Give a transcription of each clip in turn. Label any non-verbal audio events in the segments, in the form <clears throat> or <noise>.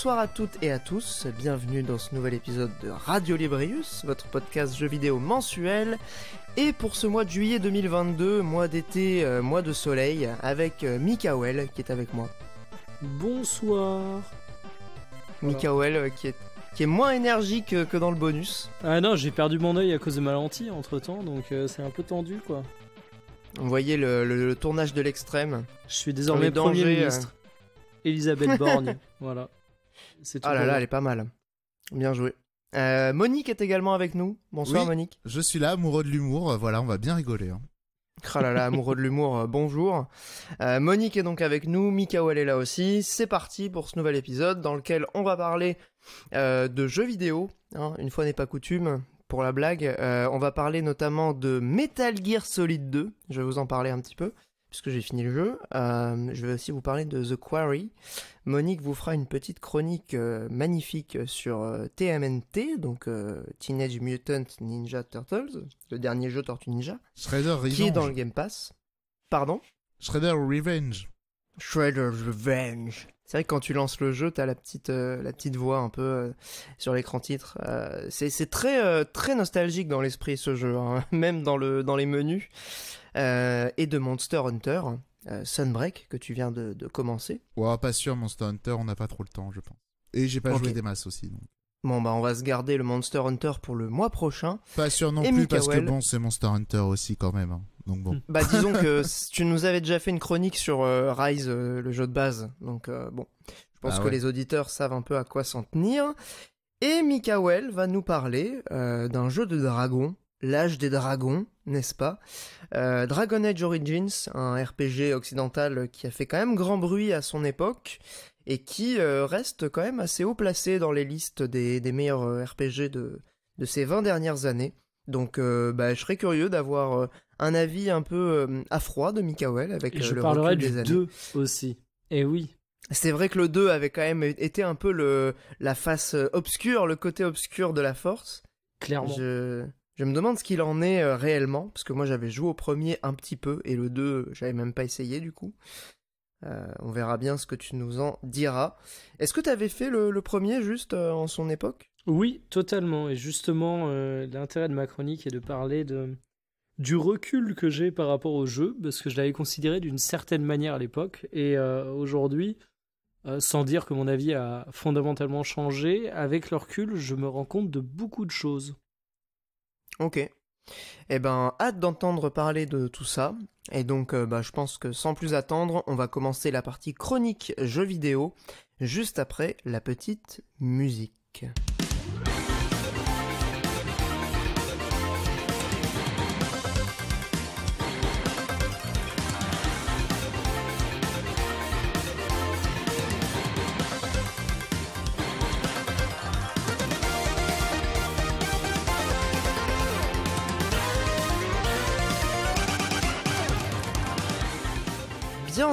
Bonsoir à toutes et à tous, bienvenue dans ce nouvel épisode de Radio Librius, votre podcast jeux vidéo mensuel. Et pour ce mois de juillet 2022, mois d'été, euh, mois de soleil, avec euh, qui est avec moi. Bonsoir. Mikael euh, qui est qui est moins énergique que dans le bonus. Ah non, j'ai perdu mon œil à cause de ma lentille entre temps, donc c'est un peu tendu quoi. Vous voyez le, tournage de l'extrême. Je suis désormais Premier ministre. Elisabeth Borne, <laughs> voilà. Ah là là, elle est pas mal. Bien joué. Euh, Monique est également avec nous. Bonsoir Monique. Je suis là, amoureux de l'humour. Euh, voilà, on va bien rigoler. Hein. Oh là là, amoureux de l'humour, euh, bonjour. Monique est donc avec nous, Mikao elle est là aussi. C'est parti pour ce nouvel épisode dans lequel on va parler de jeux vidéo. Hein, une fois n'est pas coutume, pour la blague. on va parler notamment de Metal Gear Solid 2. Je vais vous en parler un petit peu puisque j'ai fini le jeu. Euh, je vais aussi vous parler de The Quarry. Monique vous fera une petite chronique euh, magnifique sur TMNT, euh, donc Teenage Mutant Ninja Turtles, le dernier jeu Tortue Ninja, qui est dans le Game Pass. Pardon Shredder Revenge. Shredder's Revenge. C'est vrai que quand tu lances le jeu, t'as la petite euh, la petite voix un peu euh, sur l'écran titre. Euh, c'est très très nostalgique dans l'esprit ce jeu, hein, <laughs> même dans le dans les menus et de Monster Hunter. Sunbreak que tu viens de, de commencer. Ouais, pas sûr Monster Hunter, on n'a pas trop le temps, je pense. Et j'ai pas joué des masses aussi Bon bah on va se garder le Monster Hunter pour le mois prochain. Pas sûr non plus parce que bon c'est Monster Hunter aussi quand même. Hein. Bah disons que <laughs> tu nous avais déjà fait une chronique sur euh, Rise, euh, le jeu de base. Donc euh, bon, je pense ah que les auditeurs savent un peu à quoi s'en tenir. Et Mikael va nous parler d'un jeu de dragon, l'âge des dragons, n'est-ce pas Dragon Age Origins, un RPG occidental qui a fait quand même grand bruit à son époque et qui reste quand même assez haut placé dans les listes des, meilleurs RPG de, de ces 20 dernières années. Donc euh, bah, je serais curieux d'avoir euh, un avis un peu euh, à froid de Mikael avec je le recul des années. 2 aussi. Et eh oui. C'est vrai que le 2 avait quand même été un peu le la face obscure, le côté obscur de la force. Clairement. Je... me demande ce qu'il en est réellement, parce que moi j'avais joué au premier un petit peu, et le 2, j'avais même pas essayé du coup. on verra bien ce que tu nous en diras. Est-ce que tu avais fait le, premier juste en son époque oui, totalement. Et justement, euh, l'intérêt de ma chronique est de parler du recul que j'ai par rapport au jeu, parce que je l'avais considéré d'une certaine manière à l'époque. Et euh, aujourd'hui, euh, sans dire que mon avis a fondamentalement changé, avec le recul, je me rends compte de beaucoup de choses. Ok. Eh ben, hâte d'entendre parler de tout ça. Et donc, bah, je pense que sans plus attendre, on va commencer la partie chronique jeux vidéo, juste après la petite musique.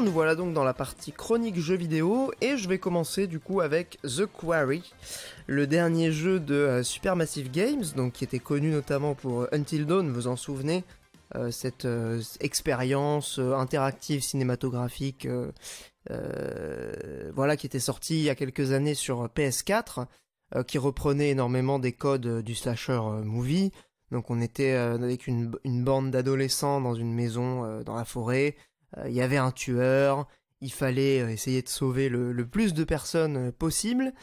nous voilà donc dans la partie chronique jeux vidéo et je vais commencer du coup avec The Quarry, le dernier jeu de euh, Supermassive Games, donc qui était connu notamment pour euh, Until Dawn, vous en souvenez, euh, cette expérience interactive cinématographique, voilà, qui était sortie il y a quelques années sur PS4, qui reprenait énormément des codes du slasher movie. Donc on était avec une bande d'adolescents dans une maison dans la forêt euh, il y avait un tueur, il fallait euh, essayer de sauver le, plus de personnes euh, possible.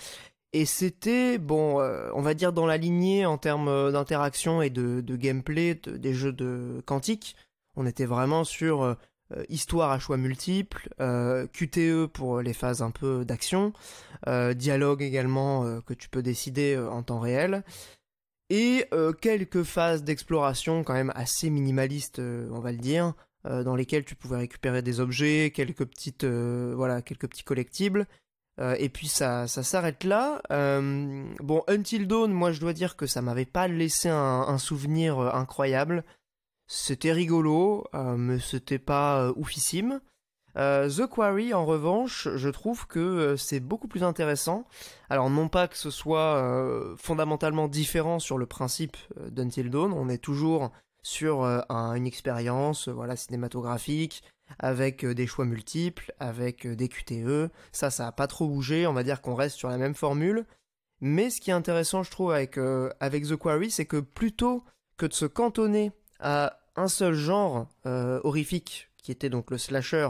Et c'était, bon, on va dire dans la lignée en termes d'interaction et de, gameplay des jeux de Quantique. On était vraiment sur histoire à choix multiples, QTE pour les phases un peu d'action, dialogue également que tu peux décider en temps réel, et quelques phases d'exploration quand même assez minimalistes, on va le dire, euh, dans lesquels tu pouvais récupérer des objets, quelques petites euh, voilà, quelques petits collectibles. Euh, et puis ça, ça s'arrête là. bon, Until Dawn, moi je dois dire que ça m'avait pas laissé un, souvenir incroyable. C'était rigolo, mais c'était pas oufissime. The Quarry, en revanche, je trouve que c'est beaucoup plus intéressant. Alors non pas que ce soit fondamentalement différent sur le principe d'Until Dawn, on est toujours sur euh, une expérience euh, voilà cinématographique avec euh, des choix multiples, avec des QTE. Ça, ça a pas trop bougé. On va dire qu'on reste sur la même formule. Mais ce qui est intéressant, je trouve, avec, avec The Quarry, c'est que plutôt que de se cantonner à un seul genre horrifique, qui était donc le slasher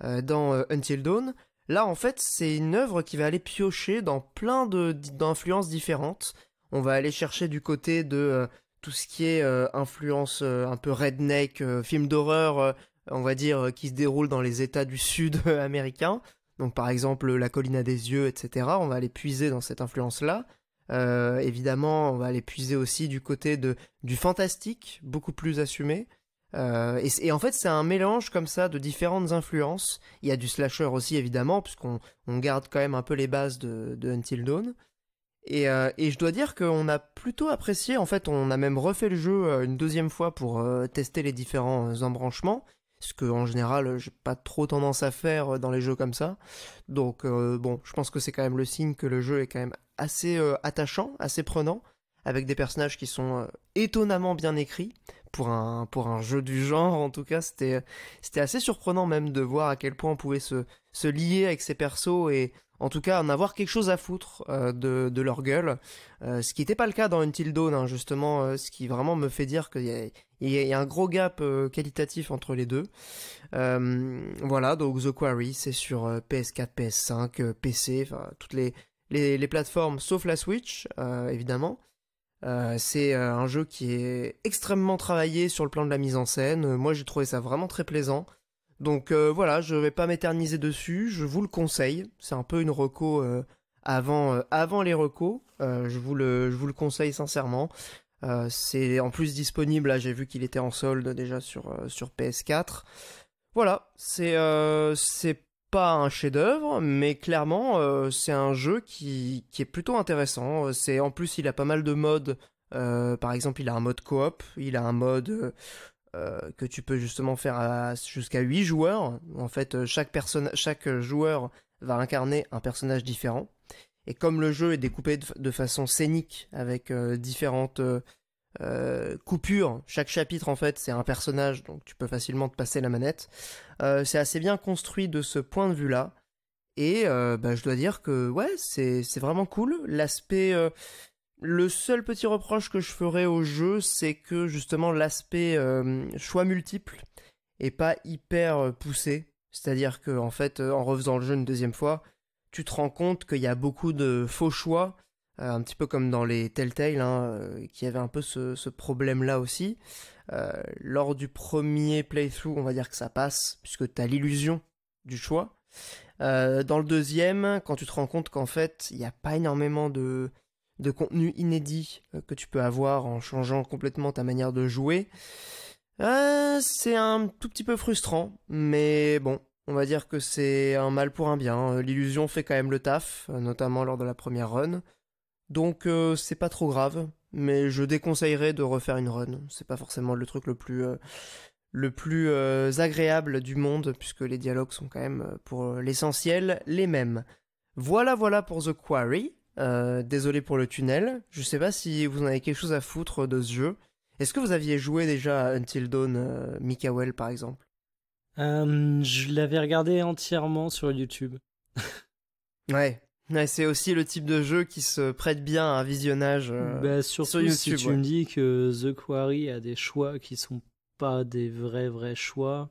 dans Until Dawn, là, en fait, c'est une œuvre qui va aller piocher dans plein d'influences différentes. On va aller chercher du côté de tout ce qui est euh, influence euh, un peu redneck, euh, film d'horreur, on va dire, qui se déroule dans les États du Sud américain. Donc par exemple La colline des yeux, etc. On va aller puiser dans cette influence-là. évidemment, on va aller puiser aussi du côté de, du fantastique, beaucoup plus assumé. Et, en fait, c'est un mélange comme ça de différentes influences. Il y a du slasher aussi, évidemment, puisqu'on garde quand même un peu les bases de Until Dawn. Euh, et, je dois dire qu'on a plutôt apprécié, en fait on a même refait le jeu euh, une deuxième fois pour euh, tester les différents embranchements, ce que en général j'ai pas trop tendance à faire dans les jeux comme ça. Donc bon, je pense que c'est quand même le signe que le jeu est quand même assez attachant, assez prenant, avec des personnages qui sont étonnamment bien écrits. Pour un, pour un jeu du genre, en tout cas, c'était assez surprenant même de voir à quel point on pouvait se, se lier avec ces persos et, en tout cas en avoir quelque chose à foutre euh, de, leur gueule, euh, ce qui n'était pas le cas dans Until Dawn, hein, justement, euh, ce qui vraiment me fait dire qu'il y, a un gros gap qualitatif entre les deux. voilà, donc The Quarry, c'est sur PS4, PS5, PC, toutes les, les, plateformes, sauf la Switch, évidemment. c'est un jeu qui est extrêmement travaillé sur le plan de la mise en scène. Moi, j'ai trouvé ça vraiment très plaisant. Donc euh, voilà, je ne vais pas m'éterniser dessus, je vous le conseille. C'est un peu une reco euh, euh, avant, les reco, je, vous le, vous le conseille sincèrement. c'est en plus disponible, là j'ai vu qu'il était en solde déjà sur, sur PS4. Voilà, c'est c'est pas un chef-d'œuvre, mais clairement c'est un jeu qui, qui est plutôt intéressant. C'est en plus il a pas mal de modes. par exemple, il a un mode coop, il a un mode euh, que tu peux justement faire jusqu'à 8 joueurs. En fait, euh, chaque personne, chaque joueur va incarner un personnage différent. Et comme le jeu est découpé de, façon scénique avec euh, différentes coupures, chaque chapitre en fait c'est un personnage, donc tu peux facilement te passer la manette. c'est assez bien construit de ce point de vue-là. Et bah, je dois dire que ouais, c'est, c'est vraiment cool. L'aspect le seul petit reproche que je ferais au jeu, c'est que justement l'aspect euh, choix multiple est pas hyper euh, poussé. C'est-à-dire que en fait, euh, en refaisant le jeu une deuxième fois, tu te rends compte qu'il y a beaucoup de faux choix, un petit peu comme dans les Telltale, hein, qui avait un peu ce, ce problème-là aussi. lors du premier playthrough, on va dire que ça passe, puisque tu as l'illusion du choix. dans le deuxième, quand tu te rends compte qu'en fait, il n'y a pas énormément de, de contenu inédit euh, que tu peux avoir en changeant complètement ta manière de jouer. Euh, c'est un tout petit peu frustrant, mais bon, on va dire que c'est un mal pour un bien. Hein. L'illusion fait quand même le taf, euh, notamment lors de la première run. Donc c'est pas trop grave, mais je déconseillerais de refaire une run. C'est pas forcément le truc le plus le plus agréable du monde puisque les dialogues sont quand même pour l'essentiel les mêmes. Voilà voilà pour The Quarry. Euh, désolé pour le tunnel. Je sais pas si vous en avez quelque chose à foutre de ce jeu. Est-ce que vous aviez joué déjà à Until Dawn, euh, par exemple euh, Je l'avais regardé entièrement sur YouTube. <laughs> ouais. c'est aussi le type de jeu qui se prête bien à un visionnage euh, bah, sur YouTube. Si tu me dis que The Quarry a des choix qui sont pas des vrais vrais choix.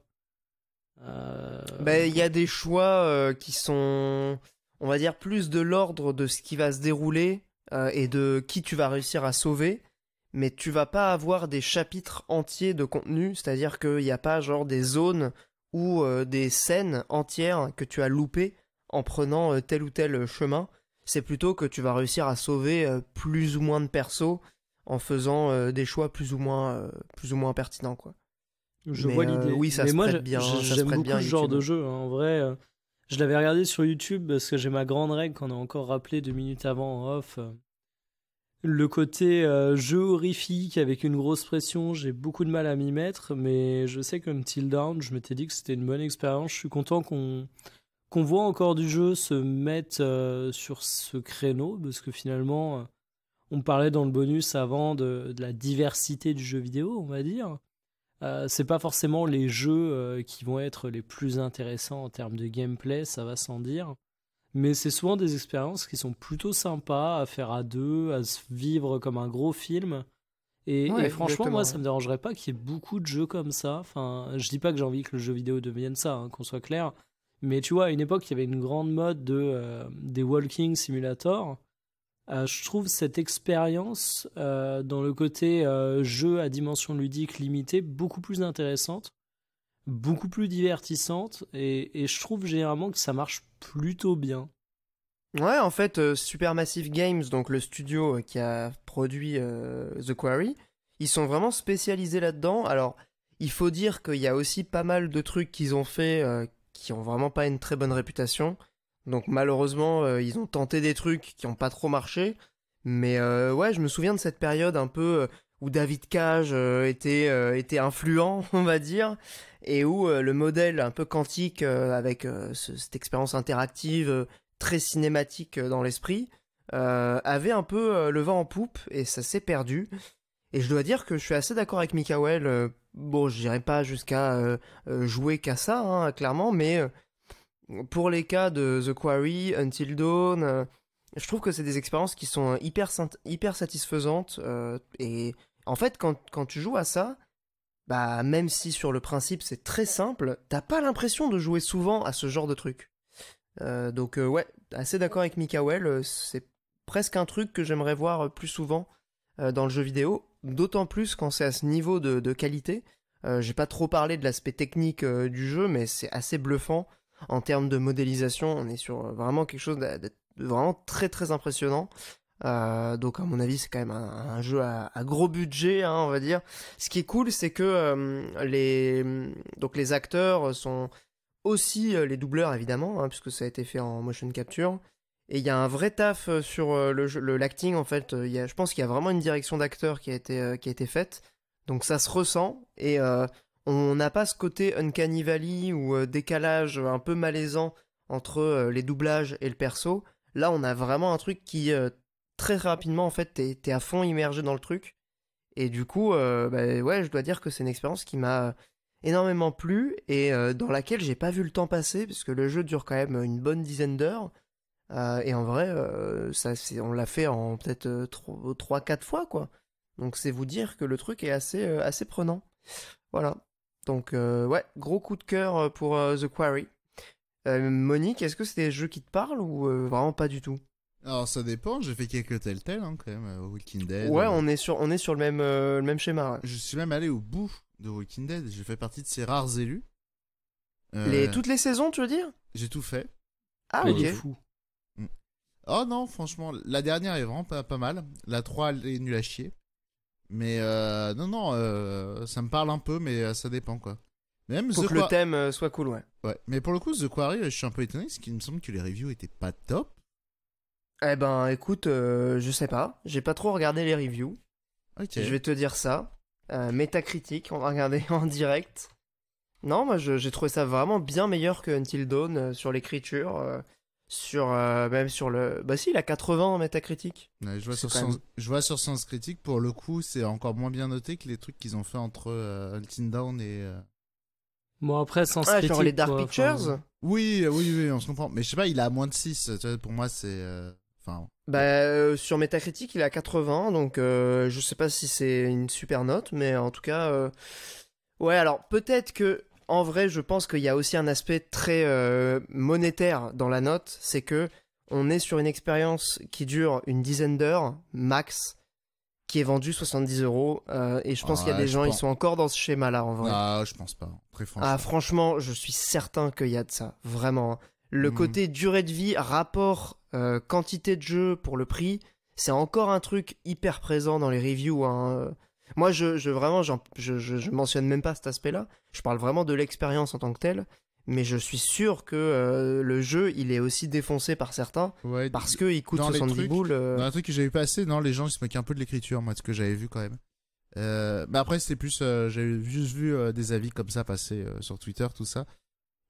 Bah, il y a des choix qui sont on va dire, plus de l'ordre de ce qui va se dérouler euh, et de qui tu vas réussir à sauver, mais tu vas pas avoir des chapitres entiers de contenu, c'est-à-dire qu'il n'y a pas genre des zones ou euh, des scènes entières que tu as loupées en prenant euh, tel ou tel chemin. C'est plutôt que tu vas réussir à sauver plus ou moins de persos en faisant des choix plus ou moins, plus ou moins pertinents, quoi. Je vois l'idée. oui, ça mais se moi, prête bien. J'aime beaucoup bien ce genre de jeu. Hein. en vrai, je l'avais regardé sur YouTube parce que j'ai ma grande règle qu'on a encore rappelé deux minutes avant en off. Euh. Le côté euh, jeu horrifique avec une grosse pression, j'ai beaucoup de mal à m'y mettre, mais je sais comme Till Down, je m'étais dit que c'était une bonne expérience. Je suis content qu'on qu'on voit encore du jeu se mettre euh, sur ce créneau, parce que finalement, on parlait dans le bonus avant de la diversité du jeu vidéo, on va dire. Euh, c'est pas forcément les jeux euh, qui vont être les plus intéressants en termes de gameplay, ça va sans dire. Mais c'est souvent des expériences qui sont plutôt sympas à faire à deux, à se vivre comme un gros film. Et, franchement, moi, ça me dérangerait pas qu'il y ait beaucoup de jeux comme ça. Enfin, je dis pas que j'ai envie que le jeu vidéo devienne ça, hein, qu'on soit clair. Mais tu vois, à une époque, il y avait une grande mode de, euh, des walking simulators. Euh, je trouve cette expérience euh, dans le côté euh, jeu à dimension ludique limitée beaucoup plus intéressante, beaucoup plus divertissante, et, je trouve généralement que ça marche plutôt bien. Ouais, en fait, Supermassive Games, donc le studio qui a produit The Quarry, ils sont vraiment spécialisés là-dedans. Alors, il faut dire qu'il y a aussi pas mal de trucs qu'ils ont fait qui n'ont vraiment pas une très bonne réputation. Donc malheureusement, euh, ils ont tenté des trucs qui n'ont pas trop marché. Mais euh, ouais, je me souviens de cette période un peu euh, où David Cage était, était influent, <laughs> on va dire, et où le modèle un peu quantique avec cette expérience interactive très cinématique dans l'esprit avait un peu le vent en poupe et ça s'est perdu. Et je dois dire que je suis assez d'accord avec Mikael. bon, je n'irai pas jusqu'à jouer qu'à ça, hein, clairement, mais pour les cas de The Quarry, Until Dawn, euh, je trouve que c'est des expériences qui sont euh, hyper, hyper satisfaisantes. Euh, et en fait, quand, quand, tu joues à ça, bah même si sur le principe c'est très simple, t'as pas l'impression de jouer souvent à ce genre de truc. donc ouais, assez d'accord avec Mikael, c'est presque un truc que j'aimerais voir plus souvent dans le jeu vidéo, d'autant plus quand c'est à ce niveau de, de qualité. J'ai pas trop parlé de l'aspect technique du jeu, mais c'est assez bluffant en termes de modélisation, on est sur euh, vraiment quelque chose de vraiment très très impressionnant. Euh, donc à mon avis c'est quand même un, jeu à, gros budget hein, on va dire. Ce qui est cool c'est que euh, les donc les acteurs sont aussi les doubleurs évidemment hein, puisque ça a été fait en motion capture et il y a un vrai taf sur le l'acting en fait. Il y je pense qu'il y a vraiment une direction d'acteur qui a été qui a été faite donc ça se ressent et on n'a pas ce côté uncanny valley ou euh, décalage un peu malaisant entre euh, les doublages et le perso. Là, on a vraiment un truc qui euh, très rapidement en fait t'es à fond immergé dans le truc. Et du coup, bah, ouais, je dois dire que c'est une expérience qui m'a énormément plu et dans laquelle j'ai pas vu le temps passer puisque le jeu dure quand même une bonne dizaine d'heures. et en vrai, ça, on l'a fait en peut-être 3-4 fois quoi. Donc c'est vous dire que le truc est assez, assez prenant. Voilà. Donc euh, ouais, gros coup de cœur euh, pour euh, The Quarry. Monique, est-ce que c'est des jeux qui te parlent ou vraiment pas du tout Alors ça dépend, j'ai fait quelques Telltale hein, quand même, Walking Dead. Ouais, on est sur on est sur le même même schéma. Je suis même allé au bout de Walking Dead, j'ai fait partie de ces rares élus. Les toutes les saisons, tu veux dire J'ai tout fait. Ah ok. Fou. Mm. Oh non, franchement, la dernière est vraiment pas, pas mal. La 3 elle est nulle à chier. Mais euh, non, non, euh, ça me parle un peu, mais euh, ça dépend quoi. Même Faut que le thème soit cool, ouais. Ouais, mais pour le coup, The Quarry, je suis un peu étonné, parce qu'il me semble que les reviews étaient pas top. Eh ben, écoute, je sais pas. J'ai pas trop regardé les reviews. Je vais te dire ça. métacritique, on va regarder <laughs> en direct. Non, moi j'ai trouvé ça vraiment bien meilleur que Until Dawn sur l'écriture sur euh, même sur le bah si il a 80 en métacritique je vois sur sens... je vois sur Critique pour le coup c'est encore moins bien noté que les trucs qu'ils ont fait entre euh, Down et euh, bon après Sens ouais, les Dark Pictures oui euh, oui oui on se comprend mais je sais pas il a moins de 6 pour moi c'est enfin bah sur Metacritic il a 80 donc je sais pas si c'est une super note mais en tout cas ouais alors peut-être que en vrai, je pense qu'il y a aussi un aspect très euh, monétaire dans la note, c'est que on est sur une expérience qui dure une dizaine d'heures max, qui est vendue 70 euros, euh, et je pense qu'il y a ah, des gens, qui ils sont encore dans ce schéma-là en vrai. Ah, je pense pas. franchement. Ah, franchement, je suis certain qu'il y a de ça, vraiment. Hein. Le mm. côté durée de vie, rapport euh, quantité de jeu pour le prix, c'est encore un truc hyper présent dans les reviews. Hein. Moi, je, je vraiment, je, je, mentionne même pas cet aspect-là. Je parle vraiment de l'expérience en tant que telle. Mais je suis sûr que euh, le jeu, il est aussi défoncé par certains parce qu'il coûte 70 un truc que j'avais passé, non, les gens ils se moquaient un peu de l'écriture, moi, de ce que j'avais vu quand même. mais euh, bah, après, c'est plus, euh, j'ai juste vu des avis comme ça passer sur Twitter, tout ça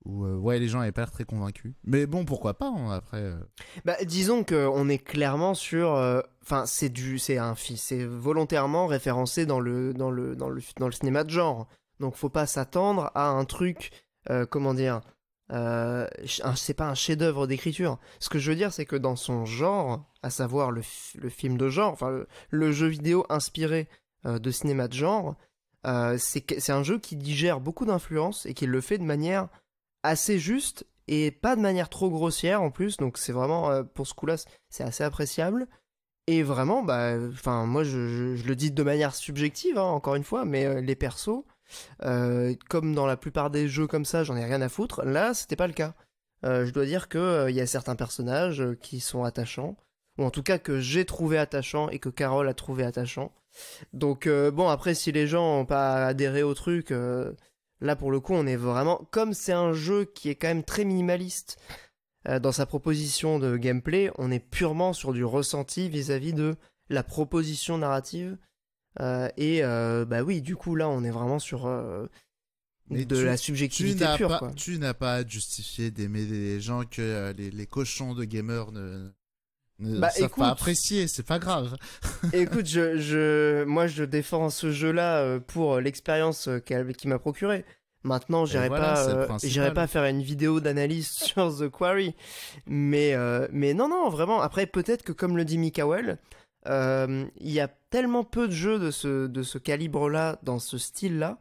où euh, les gens n'avaient pas l'air très convaincus. Mais bon, pourquoi pas hein, après. Euh. Bah, disons que on est clairement sur, euh, enfin c'est du, c'est un fils, c'est volontairement référencé dans le le dans le cinéma de genre. Donc faut pas s'attendre à un truc, comment dire, c'est pas un chef-d'œuvre d'écriture. Ce que je veux dire, c'est que dans son genre, à savoir le, film de genre, enfin le, jeu vidéo inspiré de cinéma de genre, c'est c'est un jeu qui digère beaucoup d'influences et qui le fait de manière assez juste et pas de manière trop grossière en plus. Donc c'est vraiment euh, pour ce coup-là, c'est assez appréciable. Et vraiment, bah, enfin, moi je, le dis de manière subjective, hein, encore une fois, mais euh, les persos, euh, comme dans la plupart des jeux comme ça, j'en ai rien à foutre. Là, c'était pas le cas. je dois dire que il y a certains personnages qui sont attachants, ou en tout cas que j'ai trouvé attachant et que Carole a trouvé attachant. Donc bon, après si les gens n'ont pas adhéré au truc, Là, pour le coup, on est vraiment... Comme c'est un jeu qui est quand même très minimaliste euh, dans sa proposition de gameplay, on est purement sur du ressenti vis-à-vis de la proposition narrative. Euh, et euh, bah oui, du coup, là, on est vraiment sur de la subjectivité tu pure. Tu n'as pas à justifier d'aimer les gens que les, les, cochons de gamers ne, euh, bah, écoute, pas apprécier, c'est pas grave. <laughs> écoute, je, je, moi je défends ce jeu-là euh, pour euh, l'expérience qu'il m'a procuré Maintenant, j'irai pas, j'irai pas faire une vidéo d'analyse <laughs> sur The Quarry, mais mais non non vraiment. Après, peut-être que comme le dit Mikael, il y a tellement peu de jeux de ce de ce calibre-là, dans ce style-là.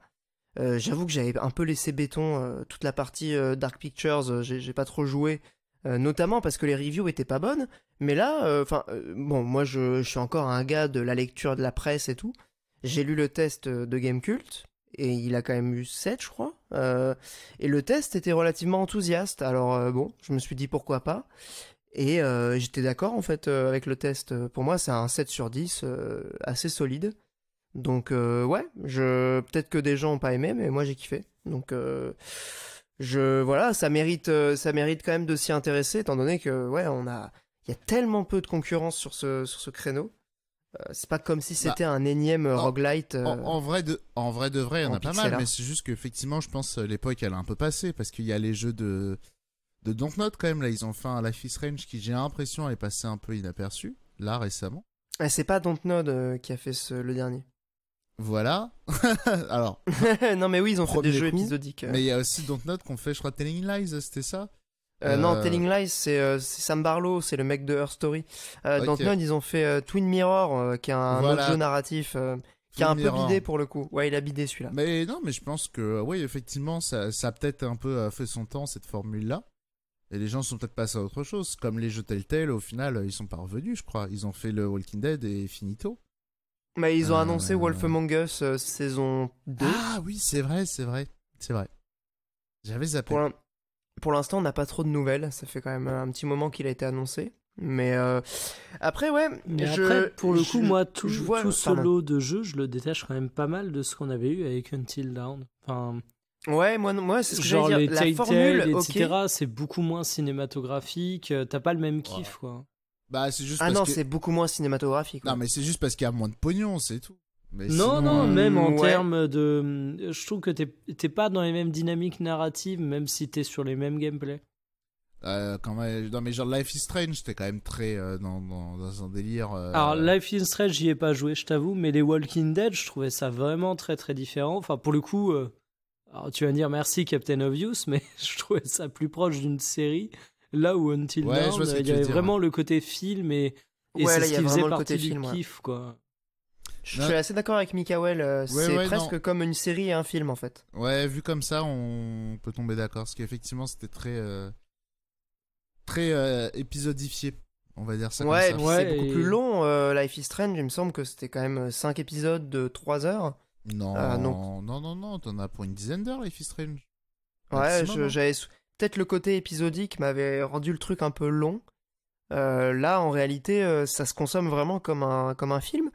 J'avoue que j'avais un peu laissé béton toute la partie Dark Pictures. J'ai pas trop joué, notamment parce que les reviews étaient pas bonnes. Mais là, euh, enfin, euh, bon, moi je, suis encore un gars de la lecture de la presse et tout. J'ai lu le test euh, de Cult et il a quand même eu 7, je crois. et le test était relativement enthousiaste. Alors bon, je me suis dit pourquoi pas. Et j'étais d'accord en fait avec le test. Pour moi, c'est un 7 sur 10 assez solide. Donc ouais, je peut-être que des gens n'ont pas aimé mais moi j'ai kiffé. Donc je voilà, ça mérite ça mérite quand même de s'y intéresser étant donné que ouais, on a il y a tellement peu de concurrence sur ce, sur ce créneau. Euh, c'est pas comme si bah, c'était un énième euh, roguelite. Euh, en, vrai de, en vrai de vrai, il y en, a pas mal, mais c'est juste qu'effectivement, je pense l'époque elle a un peu passé parce qu'il y a les jeux de de Dontnod quand même là, ils ont fait un Life is Range qui j'ai l'impression est passé un peu inaperçu là récemment. Ah, c'est pas Dontnod euh, qui a fait ce, le dernier. Voilà. <laughs> Alors. <laughs> non mais oui, ils ont fait des jeux épisodiques. Mais il y a aussi Dontnod qu'on fait, je crois, Telling Lies, c'était ça euh, non, euh. Telling Lies, euh, c'est Sam Barlow, c'est le mec de Her Story. Dans Dans None, ils ont fait Twin Mirror, qui est un autre jeu narratif qui a un peu bidé pour le coup. Ouais, il a bidé celui-là. Mais non, mais je pense que oui, effectivement, ça, ça a peut-être un peu fait son temps cette formule-là. Et les gens sont peut-être passés à autre chose, comme les jeux Telltale. Au final, ils sont pas revenus, je crois. Ils ont fait le Walking Dead et finito. Mais bah, ils ont annoncé Wolf Among Us saison 2. Ah oui, c'est vrai, c'est vrai, c'est vrai. J'avais zappé. Pour pour l'instant, on n'a pas trop de nouvelles. Ça fait quand même un petit moment qu'il a été annoncé. Mais euh, après, ouais. Mais pour le coup, moi, tout, solo de jeu, je le détache quand même pas mal de ce qu'on avait eu avec Until Dawn. Enfin. Ouais, moi, moi c'est ce que Genre dire. La formule, etc., c'est beaucoup moins cinématographique. Euh, t'as pas le même kiff, quoi. Bah, c'est juste. Ah non, c'est beaucoup moins cinématographique. Non, mais c'est juste parce qu'il y a moins de pognon, c'est tout non, non, euh, même en termes de. Euh, je trouve que t'es pas dans les mêmes dynamiques narratives, même si t'es sur les mêmes gameplays. Euh, quand même, dans mes genres Life is Strange, t'es quand même très dans, dans, dans, un délire. Alors Life is Strange, j'y ai pas joué, je t'avoue, mais les Walking Dead, je trouvais ça vraiment très très différent. Enfin, pour le coup, alors, tu vas me dire merci Captain Obvious, <laughs> mais je trouvais ça plus proche d'une série. Là où Until Dawn, il y avait vraiment le côté film et, et c'est ce qui faisait partie du kiff, quoi. Je suis assez d'accord avec Mikael. Euh, c'est presque comme une série et un film en fait. Ouais, vu comme ça, on peut tomber d'accord. Parce qu'effectivement, c'était très euh, très euh, épisodifié, on va dire ça. Ouais, comme ça. c'est beaucoup plus long. Life is Strange, il me semble que c'était quand même 5 épisodes de 3 heures. Non, ah, non, non, non, non, t'en as pour une dizaine d'heures, Life is Strange. Ouais, hein. j'avais peut-être le côté épisodique m'avait rendu le truc un peu long. là, en réalité, ça se consomme vraiment comme un comme un film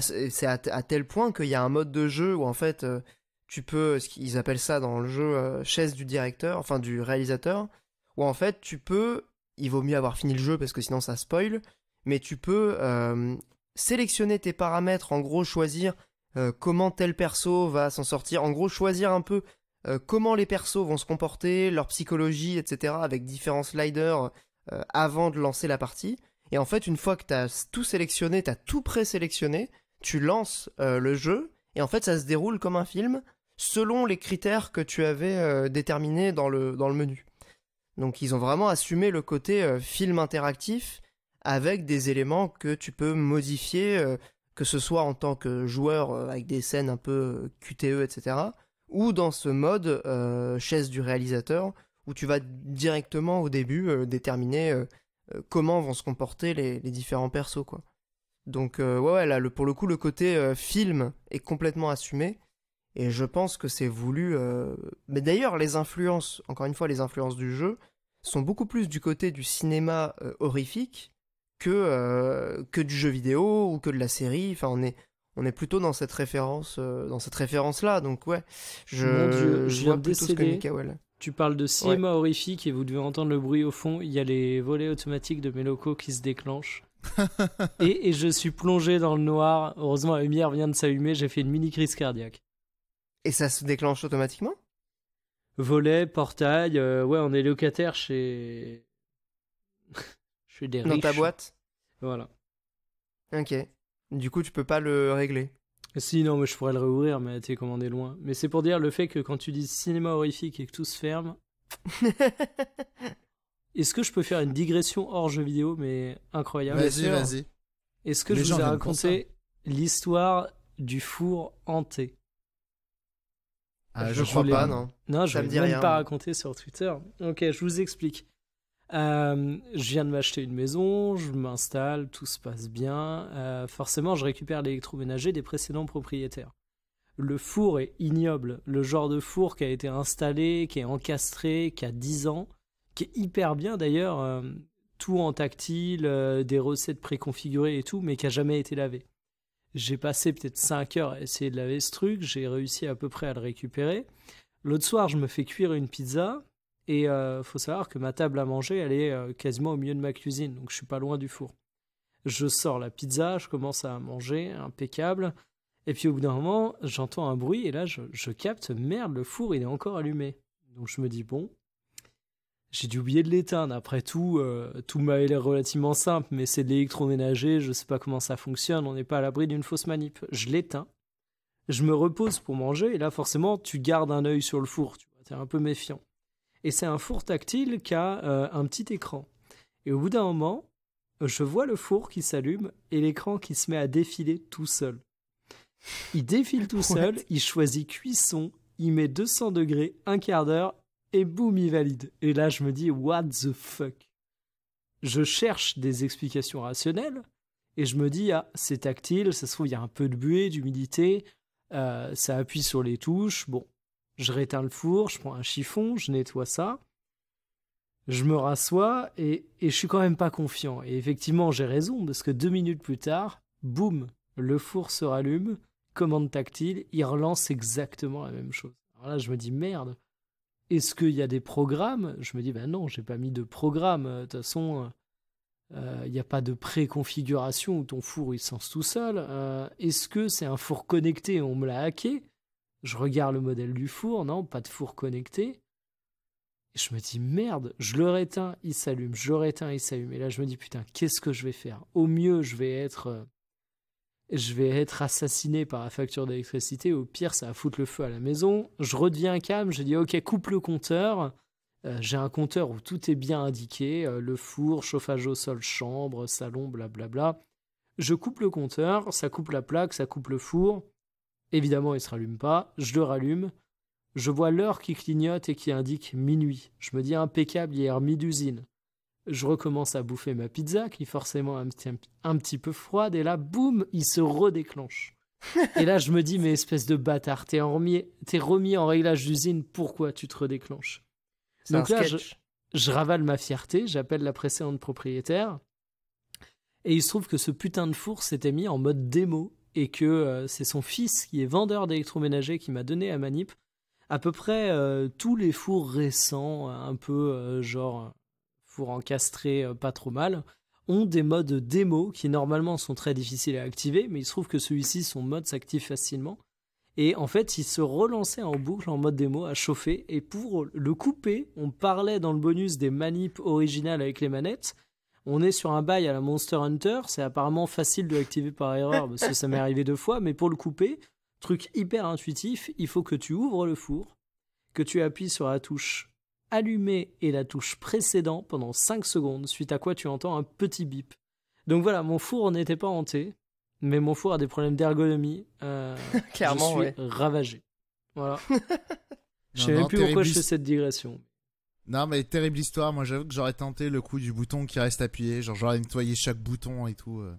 c'est à, tel point qu'il y a un mode de jeu où en fait euh, tu peux, ce qu'ils appellent ça dans le jeu euh, chaise du directeur, enfin du réalisateur, où en fait tu peux, il vaut mieux avoir fini le jeu parce que sinon ça spoil, mais tu peux euh, sélectionner tes paramètres, en gros choisir comment tel perso va s'en sortir, en gros choisir un peu comment les persos vont se comporter, leur psychologie, etc., avec différents sliders avant de lancer la partie. Et en fait, une fois que tu as tout sélectionné, tu as tout présélectionné, sélectionné tu lances euh, le jeu et en fait ça se déroule comme un film selon les critères que tu avais euh, déterminés dans le, dans le menu. Donc ils ont vraiment assumé le côté euh, film interactif avec des éléments que tu peux modifier, que ce soit en tant que joueur avec des scènes un peu QTE, etc., ou dans ce mode chaise du réalisateur, où tu vas directement au début déterminer comment vont se comporter les, les différents persos. Quoi. Donc euh, ouais, là, pour le coup, le côté euh, film est complètement assumé. Et je pense que c'est voulu. Euh, mais d'ailleurs, les influences, encore une fois, les influences du jeu sont beaucoup plus du côté du cinéma horrifique que que du jeu vidéo ou que de la série. Enfin, on est on est plutôt dans cette référence dans cette référence là. Donc ouais, je, je, vois Tu parles de cinéma horrifique et vous devez entendre le bruit au fond. Il y a les volets automatiques de locaux qui se déclenchent. <laughs> et, je suis plongé dans le noir. Heureusement, la lumière vient de s'allumer. J'ai fait une mini crise cardiaque. Et ça se déclenche automatiquement Volet, portail. Euh, ouais, on est locataire chez. <laughs> chez des riches. Dans ta boîte Voilà. Ok. Du coup, tu peux pas le régler si, non, mais je pourrais le réouvrir, mais t'es commandé loin. Mais c'est pour dire le fait que quand tu dis cinéma horrifique et que tout se ferme. <laughs> Est-ce que je peux faire une digression hors jeu vidéo, mais incroyable Vas-y, vas-y. Est-ce que je vous ai raconté l'histoire du four hanté ah, je, crois pas, non. Non, je ne même pas raconter sur Twitter. Ok, je vous explique. Euh, je viens de m'acheter une maison, je m'installe, tout se passe bien. Euh, forcément, je récupère l'électroménager des précédents propriétaires. Le four est ignoble, le genre de four qui a été installé, qui est encastré, qui a 10 ans, qui est hyper bien d'ailleurs, euh, tout en tactile, euh, des recettes préconfigurées et tout, mais qui a jamais été lavé. J'ai passé peut-être 5 heures à essayer de laver ce truc, j'ai réussi à peu près à le récupérer. L'autre soir, je me fais cuire une pizza, et euh, faut savoir que ma table à manger, elle est euh, quasiment au milieu de ma cuisine, donc je suis pas loin du four. Je sors la pizza, je commence à manger, impeccable. Et puis au bout d'un moment, j'entends un bruit et là je, capte, merde, le four il est encore allumé. Donc je me dis, bon, j'ai dû oublier de l'éteindre. Après tout, euh, tout m'avait l'air relativement simple, mais c'est de l'électroménager, je sais pas comment ça fonctionne, on n'est pas à l'abri d'une fausse manip. Je l'éteins, je me repose pour manger, et là forcément, tu gardes un œil sur le four, tu vois, es un peu méfiant. Et c'est un four tactile qui a euh, un petit écran. Et au bout d'un moment, je vois le four qui s'allume et l'écran qui se met à défiler tout seul. Il défile tout <laughs> seul, il choisit cuisson, il met 200 degrés, un quart d'heure, et boum, il valide. Et là, je me dis, what the fuck Je cherche des explications rationnelles, et je me dis, ah, c'est tactile, ça se trouve, il y a un peu de buée, d'humidité, euh, ça appuie sur les touches, bon, je réteins le four, je prends un chiffon, je nettoie ça, je me rassois, et, et je suis quand même pas confiant. Et effectivement, j'ai raison, parce que deux minutes plus tard, boum, le four se rallume, commande tactile, il relance exactement la même chose. Alors là, je me dis, merde, est-ce qu'il y a des programmes Je me dis, ben non, j'ai pas mis de programme. De toute façon, euh, il n'y a pas de préconfiguration où ton four il sens tout seul. Euh, est-ce que c'est un four connecté On me l'a hacké. Je regarde le modèle du four, non, pas de four connecté. Et je me dis, merde, je le réteins, il s'allume, je le réteins, il s'allume. Et là, je me dis, putain, qu'est-ce que je vais faire Au mieux, je vais être euh, je vais être assassiné par la facture d'électricité, au pire, ça va foutre le feu à la maison. Je redeviens calme, je dis ok, coupe le compteur. Euh, j'ai un compteur où tout est bien indiqué, euh, le four, chauffage au sol, chambre, salon, blablabla. Je coupe le compteur, ça coupe la plaque, ça coupe le four. Évidemment, il ne se rallume pas, je le rallume. Je vois l'heure qui clignote et qui indique minuit. Je me dis impeccable, hier, mi d'usine je recommence à bouffer ma pizza, qui forcément un petit, un petit peu froide, et là, boum, il se redéclenche. <laughs> et là, je me dis, mais espèce de bâtard, t'es remis, remis en réglage d'usine, pourquoi tu te redéclenches Donc là, je, ravale ma fierté, j'appelle la précédente propriétaire, et il se trouve que ce putain de four s'était mis en mode démo, et que euh, c'est son fils, qui est vendeur d'électroménager, qui m'a donné à Manip à peu près euh, tous les fours récents, un peu euh, genre pour encastrer euh, pas trop mal, ont des modes démo qui normalement sont très difficiles à activer, mais il se trouve que celui-ci, son mode s'active facilement. Et en fait, il se relançait en boucle en mode démo à chauffer. Et pour le couper, on parlait dans le bonus des manips originales avec les manettes. On est sur un bail à la Monster Hunter. C'est apparemment facile de l'activer par erreur parce que ça m'est arrivé deux fois. Mais pour le couper, truc hyper intuitif, il faut que tu ouvres le four, que tu appuies sur la touche Allumer et la touche précédent pendant 5 secondes, suite à quoi tu entends un petit bip. Donc voilà, mon four n'était pas hanté, mais mon four a des problèmes d'ergonomie. Euh, <laughs> Clairement, je suis ravagé. Voilà. <laughs> Je sais plus pourquoi je fais cette digression. Non, mais terrible histoire. Moi, j'avoue que j'aurais tenté le coup du bouton qui reste appuyé. Genre, j'aurais nettoyé chaque bouton et tout. Euh.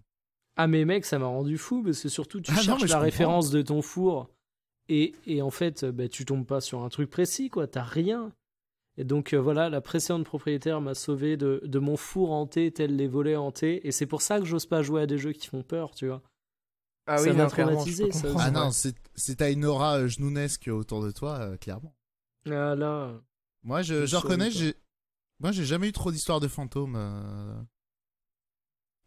Ah, mais mec, ça m'a rendu fou parce que surtout, tu ah, cherches la référence de ton four et, et en fait, bah, tu tombes pas sur un truc précis, quoi. T'as rien. Et donc euh, voilà, la précédente propriétaire m'a sauvé de, mon four hanté tel les volets hantés. Et c'est pour ça que j'ose pas jouer à des jeux qui font peur, tu vois. Ah ça oui, m'a traumatisé. ah non, c'est t'as une aura euh, genounesque autour de toi, euh, clairement. Ah là. Moi, je, reconnais, j'ai, moi, j'ai jamais eu trop d'histoires de fantômes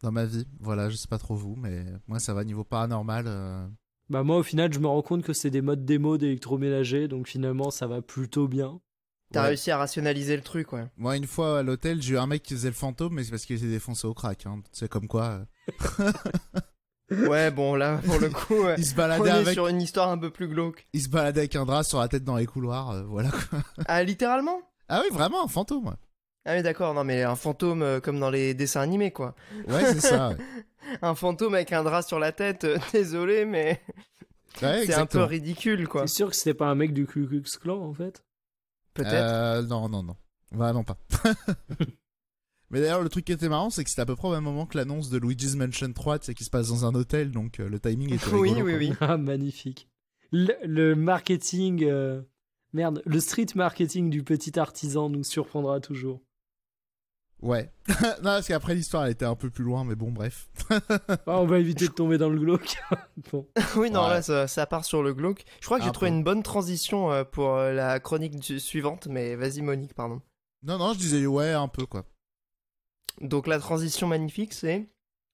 dans ma vie. Voilà, je sais pas trop vous, mais moi, ça va niveau paranormal. Bah moi, au final, je me rends compte que c'est des modes démo d'électroménager, donc finalement, ça va plutôt bien. T'as réussi à rationaliser le truc, ouais. Moi, une fois à l'hôtel, j'ai eu un mec qui faisait le fantôme, mais c'est parce qu'il s'est défoncé au crack. Hein. C'est comme quoi. Euh. <laughs> ouais, bon, là, pour le coup, il se baladait on est sur une histoire un peu plus glauque. Il se baladait avec un drap sur la tête dans les couloirs, euh, voilà quoi. <laughs> ah, littéralement Ah oui, vraiment, un fantôme. Ah oui, d'accord, non, mais un fantôme euh, comme dans les dessins animés, quoi. Ouais, c'est ça. <laughs> un fantôme avec un drap sur la tête, désolé, mais. c'est un peu ridicule, quoi. C'est sûr que c'était pas un mec du Ku Klux en fait Peut-être. Euh, non, non, non. Bah non pas. <laughs> Mais d'ailleurs, le truc qui était marrant, c'est que c'était à peu près au même moment que l'annonce de Luigi's Mansion 3, c'est qui se passe dans un hôtel, donc euh, le timing était rigolo. oui, oui, oui. Ah, magnifique. Le, marketing, euh, merde, le street marketing du petit artisan nous surprendra toujours. Ouais. <laughs> non, parce qu'après l'histoire, elle était un peu plus loin, mais bon, bref. <laughs> Ah, on va éviter de tomber dans le glauque. <laughs> oui, non, là, ça, part sur le glauque. Je crois que j'ai trouvé une bonne transition euh, pour euh, la chronique suivante, mais vas-y, Monique, pardon. Non, non, je disais ouais, un peu, quoi. Donc la transition magnifique, c'est...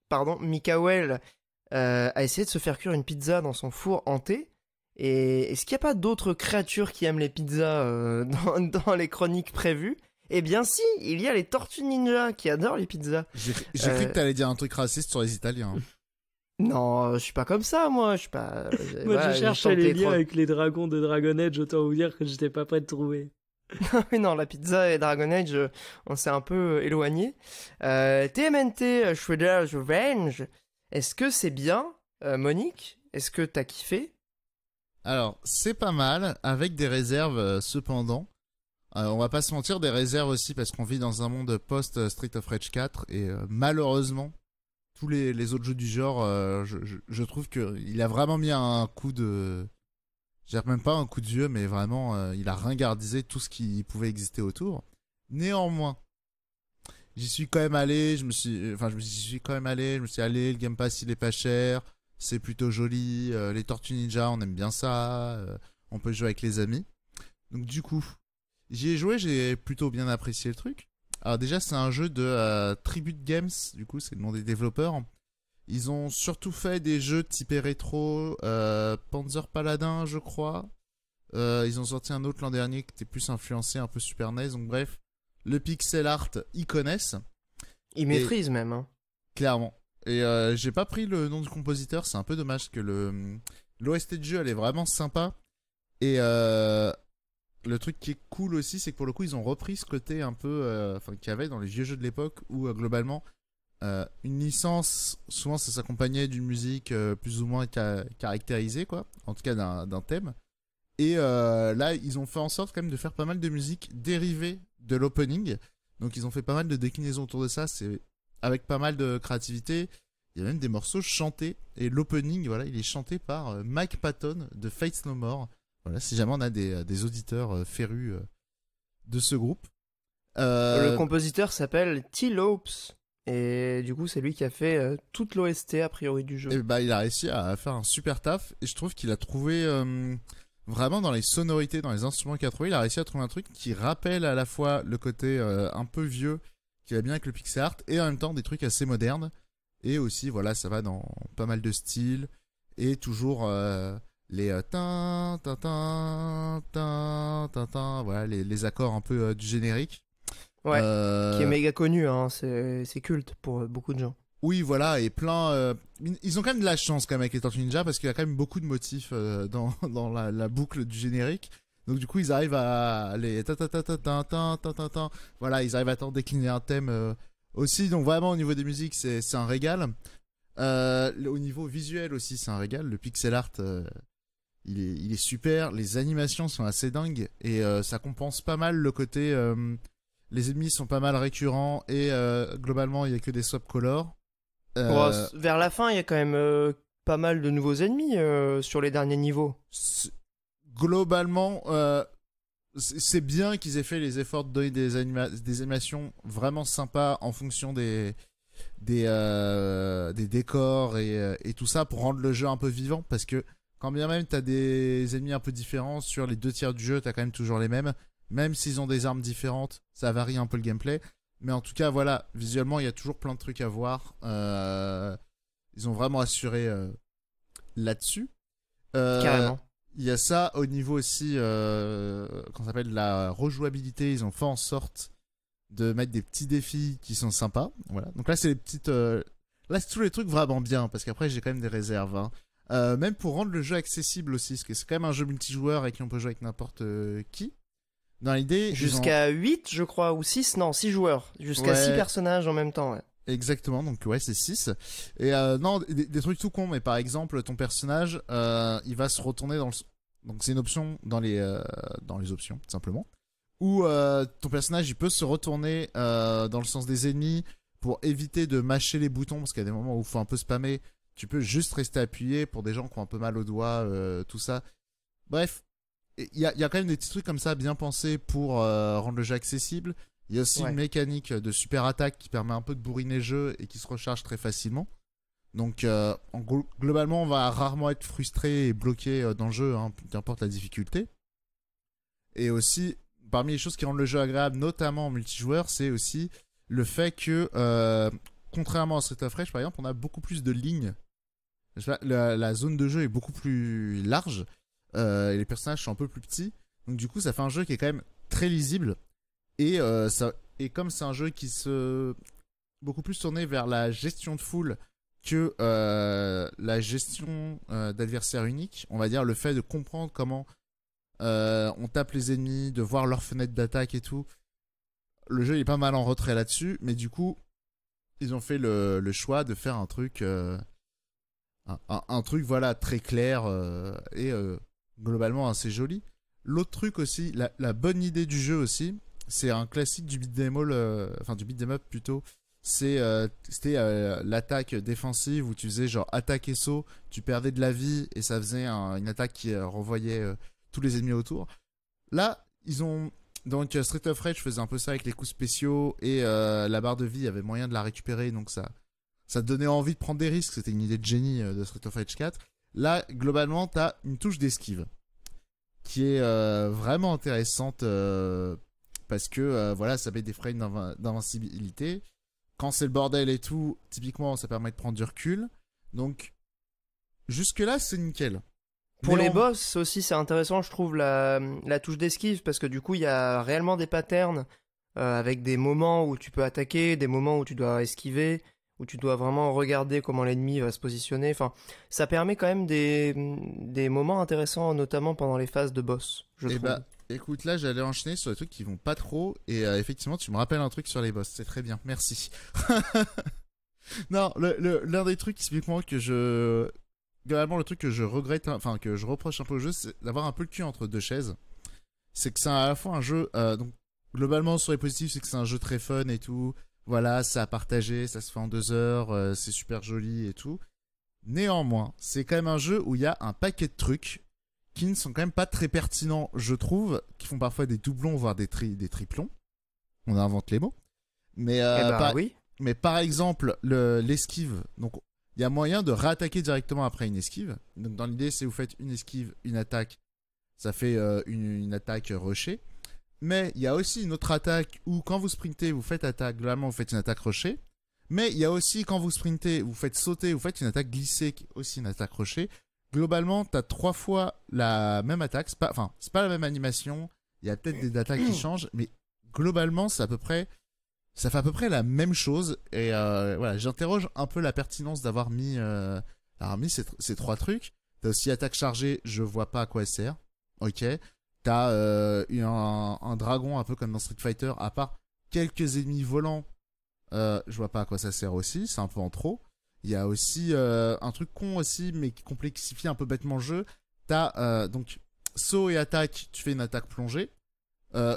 Pardon, Mikael euh, a essayé de se faire cuire une pizza dans son four hanté. Et est-ce qu'il n'y a pas d'autres créatures qui aiment les pizzas dans, les chroniques prévues eh bien si, il y a les tortues ninja qui adorent les pizzas. J'ai cru euh. que t'allais dire un truc raciste sur les Italiens. Non, je suis pas comme ça, moi. Je suis euh, <laughs> moi, je cherche les liens avec les dragons de Dragon Age. Autant vous dire que j'étais pas prêt de trouver. non, <laughs> non, la pizza et Dragon Age, euh, on s'est un peu éloigné. Euh, TMNT Shredder's Revenge, est-ce que c'est bien, Monique Est-ce que t'as kiffé Alors, c'est pas mal, avec des réserves cependant. Euh, on va pas se mentir, des réserves aussi parce qu'on vit dans un monde post euh, Street of Rage 4 et euh, malheureusement tous les, autres jeux du genre, je, trouve que il a vraiment mis un coup de, Je même pas un coup de vieux, mais vraiment il a ringardisé tout ce qui pouvait exister autour. Néanmoins, j'y suis quand même allé, je me suis, enfin je me suis quand même allé, je me suis allé, le Game Pass il est pas cher, c'est plutôt joli, les Tortues Ninja on aime bien ça, on peut jouer avec les amis. Donc du coup, J'y ai joué, j'ai plutôt bien apprécié le truc. Alors déjà, c'est un jeu de euh, Tribute Games, du coup, c'est le nom des développeurs. Ils ont surtout fait des jeux type rétro, euh, Panzer Paladin, je crois. Euh, ils ont sorti un autre l'an dernier qui était plus influencé, un peu Super NES. Donc bref, le pixel art, ils connaissent. Ils maîtrisent même. Hein. Clairement. Et j'ai pas pris le nom du compositeur, c'est un peu dommage que le l'OST de jeu elle est vraiment sympa. Et le truc qui est cool aussi, c'est que pour le coup, ils ont repris ce côté un peu euh, enfin, qu'il y avait dans les vieux jeux de l'époque où euh, globalement, euh, une licence, souvent ça s'accompagnait d'une musique plus ou moins caractérisée, quoi, en tout cas d'un thème. Et là, ils ont fait en sorte quand même de faire pas mal de musique dérivée de l'opening. Donc ils ont fait pas mal de déclinaisons autour de ça, c'est avec pas mal de créativité. Il y a même des morceaux chantés et l'opening, voilà, il est chanté par Mike Patton de Fates No More. Voilà, si jamais on a des, euh, auditeurs euh, férus euh, de ce groupe. Le compositeur s'appelle T. Lopes. Et du coup, c'est lui qui a fait toute l'OST a priori du jeu. Et eh bah, il a réussi à faire un super taf. Et je trouve qu'il a trouvé vraiment dans les sonorités, dans les instruments qu'il a trouvé, il a réussi à trouver un truc qui rappelle à la fois le côté un peu vieux qui va bien avec le Pixar, et en même temps des trucs assez modernes. Et aussi, voilà, ça va dans pas mal de styles et toujours les euh, voilà les, accords un peu euh, du générique ouais qui est euh, méga connu hein, c'est culte pour beaucoup de gens oui voilà et plein ils ont quand même de la chance quand même avec les Tortues Ninja parce qu'il y a quand même beaucoup de motifs dans <laughs> dans la, boucle du générique donc du coup ils arrivent à les voilà ils arrivent à t'en décliner un thème aussi donc vraiment au niveau des musiques c'est c'est un régal au niveau visuel aussi c'est un régal le pixel art il est, super. Les animations sont assez dingues et euh, ça compense pas mal le côté. Euh, les ennemis sont pas mal récurrents et euh, globalement il y a que des swap colors vers la fin, il y a quand même pas mal de nouveaux ennemis sur les derniers niveaux. Globalement, c'est bien qu'ils aient fait les efforts de donner des, animations vraiment sympas en fonction des, des, des décors et, tout ça pour rendre le jeu un peu vivant parce que quand bien même t'as des ennemis un peu différents, sur les deux tiers du jeu, t'as quand même toujours les mêmes. Même s'ils ont des armes différentes, ça varie un peu le gameplay. Mais en tout cas, voilà, visuellement, il y a toujours plein de trucs à voir. Euh, ils ont vraiment assuré euh, là-dessus. Euh, Carrément. Il y a ça au niveau aussi, qu'on s'appelle la rejouabilité. Ils ont fait en sorte de mettre des petits défis qui sont sympas. Voilà. Donc là, c'est les petites. Là, c'est tous les trucs vraiment bien, parce qu'après, j'ai quand même des réserves. Hein. Euh, même pour rendre le jeu accessible aussi, parce que c'est quand même un jeu multijoueur et qui on peut jouer avec n'importe euh, qui. Dans l'idée. Jusqu'à 8, je crois, ou 6, non, 6 joueurs. Jusqu'à 6 personnages en même temps, Exactement, donc ouais, c'est 6. Et euh, non, des, trucs tout cons, mais par exemple, ton personnage, euh, il va se retourner dans le. Donc c'est une option dans les, dans les options, tout simplement. Ou ton personnage, il peut se retourner dans le sens des ennemis pour éviter de mâcher les boutons, parce qu'il y a des moments où il faut un peu spammer tu peux juste rester appuyé pour des gens qui ont un peu mal aux doigts, euh, tout ça. Bref, il y a, quand même des petits trucs comme ça bien pensés pour euh, rendre le jeu accessible. Il y a aussi une mécanique de super attaque qui permet un peu de bourriner le jeu et qui se recharge très facilement. Donc, euh, globalement, on va rarement être frustré et bloqué dans le jeu, peu hein, importe la difficulté. Et aussi, parmi les choses qui rendent le jeu agréable, notamment en multijoueur, c'est aussi le fait que, contrairement à Street of Rage, par exemple, on a beaucoup plus de lignes la, zone de jeu est beaucoup plus large euh, et les personnages sont un peu plus petits. Donc du coup, ça fait un jeu qui est quand même très lisible et euh, ça et comme c'est un jeu qui se beaucoup plus tourné vers la gestion de foule que euh, la gestion d'adversaires uniques, on va dire le fait de comprendre comment on tape les ennemis, de voir leurs fenêtres d'attaque et tout. Le jeu est pas mal en retrait là-dessus, mais du coup, ils ont fait le choix de faire un truc un, truc voilà très clair euh, et euh, globalement assez joli. L'autre truc aussi, la, bonne idée du jeu aussi, c'est un classique du beat'em all, euh, enfin du beat'em up plutôt. C'est c'était l'attaque défensive où tu faisais genre attaque et saut, tu perdais de la vie et ça faisait une attaque qui renvoyait tous les ennemis autour. Là, ils ont donc Street of Rage faisait un peu ça avec les coups spéciaux et la barre de vie il y avait moyen de la récupérer donc ça ça te donnait envie de prendre des risques. C'était une idée de génie euh, de Street of Rage 4. Là, globalement, t'as une touche d'esquive qui est euh, vraiment intéressante euh, parce que voilà, ça met des frames d'invincibilité. Quand c'est le bordel et tout, typiquement, ça permet de prendre du recul. Donc, jusque là, c'est nickel. Pour les boss aussi, c'est intéressant, je trouve, la, la touche d'esquive, parce que du coup, il y a réellement des patterns avec des moments où tu peux attaquer, des moments où tu dois esquiver où tu dois vraiment regarder comment l'ennemi va se positionner. Enfin, ça permet quand même des, des moments intéressants, notamment pendant les phases de boss. Je eh trouve. Bah, écoute, là, j'allais enchaîner sur des trucs qui vont pas trop, et euh, effectivement, tu me rappelles un truc sur les boss. C'est très bien, merci. <laughs> non, l'un le, des trucs typiquement que je, globalement, le truc que je regrette, hein, enfin que je reproche un peu au jeu, c'est d'avoir un peu le cul entre deux chaises. C'est que c'est à la fois un jeu, euh, donc globalement, sur les positifs, c'est que c'est un jeu très fun et tout voilà, ça a partagé, ça se fait en deux heures, euh, c'est super joli et tout. Néanmoins, c'est quand même un jeu où il y a un paquet de trucs qui ne sont quand même pas très pertinents, je trouve, qui font parfois des doublons, voire des, tri des triplons. On invente les mots. Mais, euh, eh ben par... mais par exemple, l'esquive. donc, il y a moyen de réattaquer directement après une esquive. Donc, dans l'idée, c'est vous faites une esquive, une attaque, ça fait euh, une, une, attaque rushée. Mais il y a aussi une autre attaque où quand vous sprintez, vous faites attaque, globalement, vous faites une attaque rocher. Mais il y a aussi quand vous sprintez, vous faites sauter, vous faites une attaque glissée, qui est aussi une attaque rocher. Globalement, as trois fois la même attaque. C'est pas, enfin, c'est pas la même animation. Il y a peut-être des attaques qui <clears throat> changent, mais globalement, c'est à peu près, ça fait à peu près la même chose. Et euh, voilà, j'interroge un peu la pertinence d'avoir mis, euh, mis ces, trois trucs. T'as aussi attaque chargée, je vois pas à quoi elle sert. Ok. T'as euh, un, dragon un peu comme dans Street Fighter, à part quelques ennemis volants. Euh, je vois pas à quoi ça sert aussi, c'est un peu en trop. Il y a aussi euh, un truc con aussi, mais qui complexifie un peu bêtement le jeu. T'as donc saut et attaque, tu fais une attaque plongée.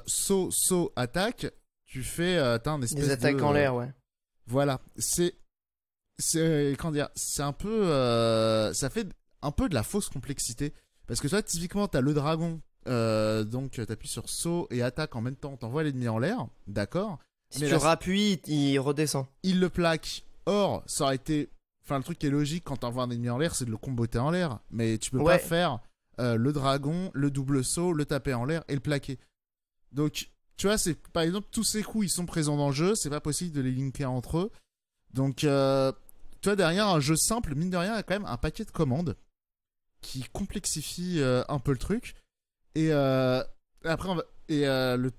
saut, saut, attaque, tu fais t'as un espèce des attaques en l'air, ouais. Voilà, c'est c'est comment dire, c'est un peu ça fait un peu de la fausse complexité parce que toi typiquement t'as le dragon euh, donc, euh, tu appuies sur saut et attaque en même temps. T'envoies l'ennemi en l'air, d'accord. Si tu rappuies, il redescend. Il le plaque. Or, ça aurait été. Enfin, le truc qui est logique quand t'envoies un ennemi en l'air, c'est de le comboter en l'air. Mais tu peux pas faire euh, le dragon, le double saut, le taper en l'air et le plaquer. Donc, tu vois, c'est par exemple, tous ces coups, ils sont présents dans le jeu. C'est pas possible de les linker entre eux. Donc, tu vois, derrière un jeu simple, mine de rien, il y a quand même un paquet de commandes qui complexifie un peu le truc. Et euh, après, et, euh, le,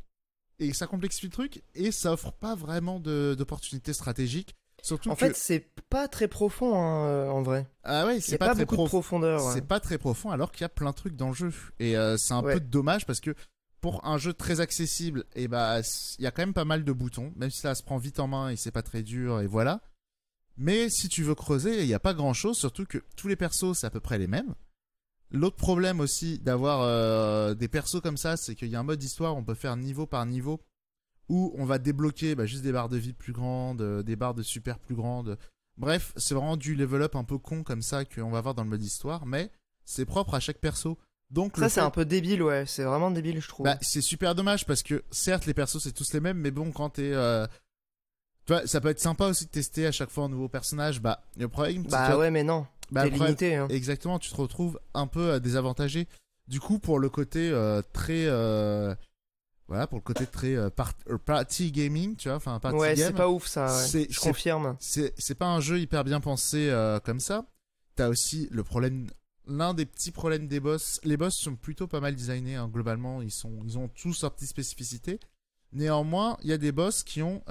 et ça complexifie le truc et ça offre pas vraiment d'opportunités stratégiques. Surtout en fait, c'est pas très profond hein, euh, en vrai. Ah ouais, c'est pas, très beaucoup profondeur. C'est pas très profond alors qu'il y a plein de trucs dans le jeu. Et c'est un peu dommage parce que pour un jeu très accessible, et eh bah il y a quand même pas mal de boutons, même si ça se prend vite en main et c'est pas très dur et voilà. Mais si tu veux creuser, il n'y a pas grand chose, surtout que tous les persos c'est à peu près les mêmes. L'autre problème aussi d'avoir euh, des persos comme ça, c'est qu'il y a un mode histoire, on peut faire niveau par niveau, où on va débloquer bah, juste des barres de vie plus grandes, euh, des barres de super plus grandes. Bref, c'est vraiment du level up un peu con comme ça qu'on va voir dans le mode histoire, mais c'est propre à chaque perso. Donc ça c'est un peu débile, ouais, c'est vraiment débile je trouve. Bah, c'est super dommage parce que certes les persos c'est tous les mêmes, mais bon quand t'es euh, Tu vois, ça peut être sympa aussi de tester à chaque fois un nouveau personnage. Bah, le problème. Bah ouais, mais non. Bah, hein. Exactement, tu te retrouves un peu euh, désavantagé. Du coup, pour le côté euh, très euh, voilà, pour le côté très party gaming, tu vois, enfin party ouais, c'est pas ouf ça. Je confirme. C'est pas un jeu hyper bien pensé comme ça. T'as aussi le problème, l'un des petits problèmes des boss. Les boss sont plutôt pas mal designés hein, globalement. Ils sont, ils ont tous leurs petites spécificités. Néanmoins, il y a des boss qui ont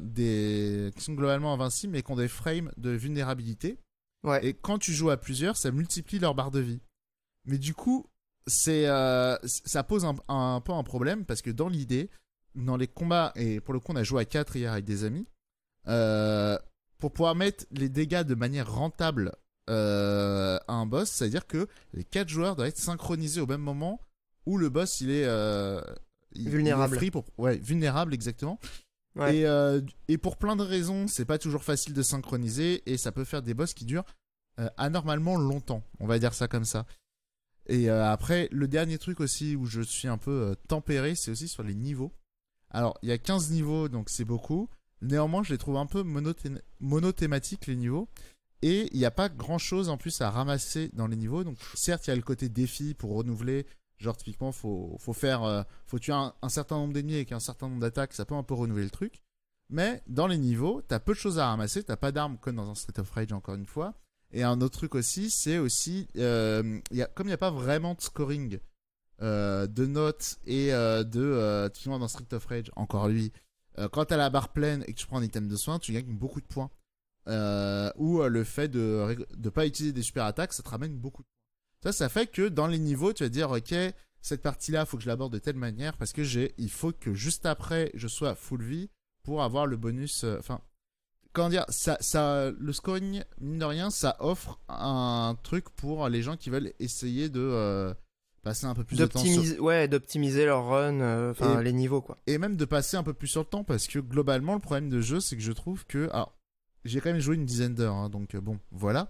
des qui sont globalement invincibles mais qui ont des frames de vulnérabilité. Ouais. Et quand tu joues à plusieurs, ça multiplie leur barre de vie. Mais du coup, c'est euh, ça pose un, un, peu un problème parce que dans l'idée, dans les combats et pour le coup, on a joué à 4 hier avec des amis. Euh, pour pouvoir mettre les dégâts de manière rentable euh, à un boss, c'est-à-dire que les quatre joueurs doivent être synchronisés au même moment où le boss il est il, vulnérable. pour, vulnérable exactement. Euh, et, pour plein de raisons, c'est pas toujours facile de synchroniser et ça peut faire des boss qui durent euh, anormalement longtemps. On va dire ça comme ça. Et euh, après, le dernier truc aussi où je suis un peu tempéré, c'est aussi sur les niveaux. Alors, il y a 15 niveaux, donc c'est beaucoup. Néanmoins, je les trouve un peu monothématiques, les niveaux. Et il n'y a pas grand chose en plus à ramasser dans les niveaux. Donc, certes, il y a le côté défi pour renouveler Genre, typiquement, faut, faut faire, euh, faut tuer un, certain nombre d'ennemis avec un certain nombre d'attaques, ça peut un peu renouveler le truc. Mais dans les niveaux, t'as peu de choses à ramasser, t'as pas d'armes comme dans un Street of Rage encore une fois. Et un autre truc aussi, c'est aussi, euh, comme il n'y a pas vraiment de scoring euh, de notes et de, typiquement dans Street of Rage, encore lui, quand t'as la barre pleine et que tu prends un item de soin, tu gagnes beaucoup de points. ou le fait de ne pas utiliser des super attaques, ça te ramène beaucoup de points. Ça, ça fait que dans les niveaux, tu vas dire, ok, cette partie-là, faut que je l'aborde de telle manière parce que j'ai, il faut que juste après, je sois à full vie pour avoir le bonus. Euh, enfin, comment dire, ça, ça, le scoring mine de rien, ça offre un truc pour les gens qui veulent essayer de euh, passer un peu plus de temps. Ouais, d'optimiser leur run, euh, enfin les niveaux quoi. Et même de passer un peu plus sur le temps parce que globalement, le problème de jeu, c'est que je trouve que, alors, j'ai quand même joué une dizaine d'heures, hein, donc bon, voilà.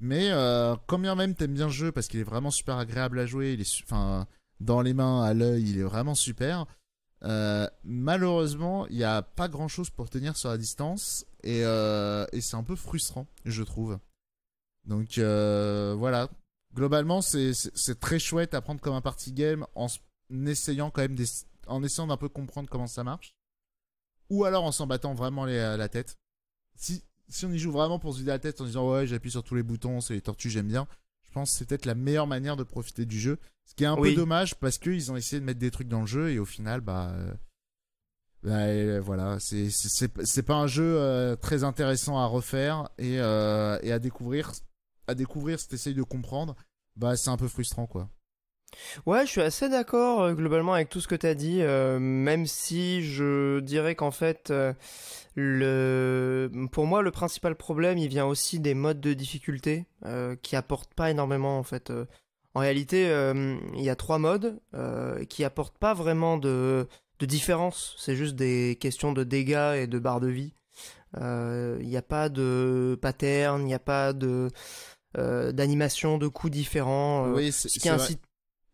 Mais euh, combien même t'aimes bien le jeu parce qu'il est vraiment super agréable à jouer, il est enfin dans les mains, à l'œil, il est vraiment super. Euh, malheureusement, il n'y a pas grand chose pour tenir sur la distance et, euh, c'est un peu frustrant, je trouve. Donc euh, voilà, globalement c'est très chouette à prendre comme un party game en, essayant quand même des, en essayant d'un peu comprendre comment ça marche, ou alors en s'en battant vraiment la tête. Si si on y joue vraiment pour se vider la tête en disant ouais j'appuie sur tous les boutons, c'est les tortues, j'aime bien, je pense que c'est peut-être la meilleure manière de profiter du jeu. Ce qui est un peu dommage parce qu'ils ont essayé de mettre des trucs dans le jeu et au final bah, euh, bah euh, voilà, c'est pas un jeu euh, très intéressant à refaire et, à découvrir à découvrir si de comprendre, bah c'est un peu frustrant quoi. Ouais, je suis assez d'accord euh, globalement avec tout ce que tu as dit, euh, même si je dirais qu'en fait, euh, le... pour moi, le principal problème, il vient aussi des modes de difficulté qui apportent pas énormément en fait. En réalité, il y a trois modes qui apportent pas vraiment de, de différence, c'est juste des questions de dégâts et de barres de vie. Il n'y a pas de pattern, il n'y a pas de d'animation, de coups différents, ce qui incite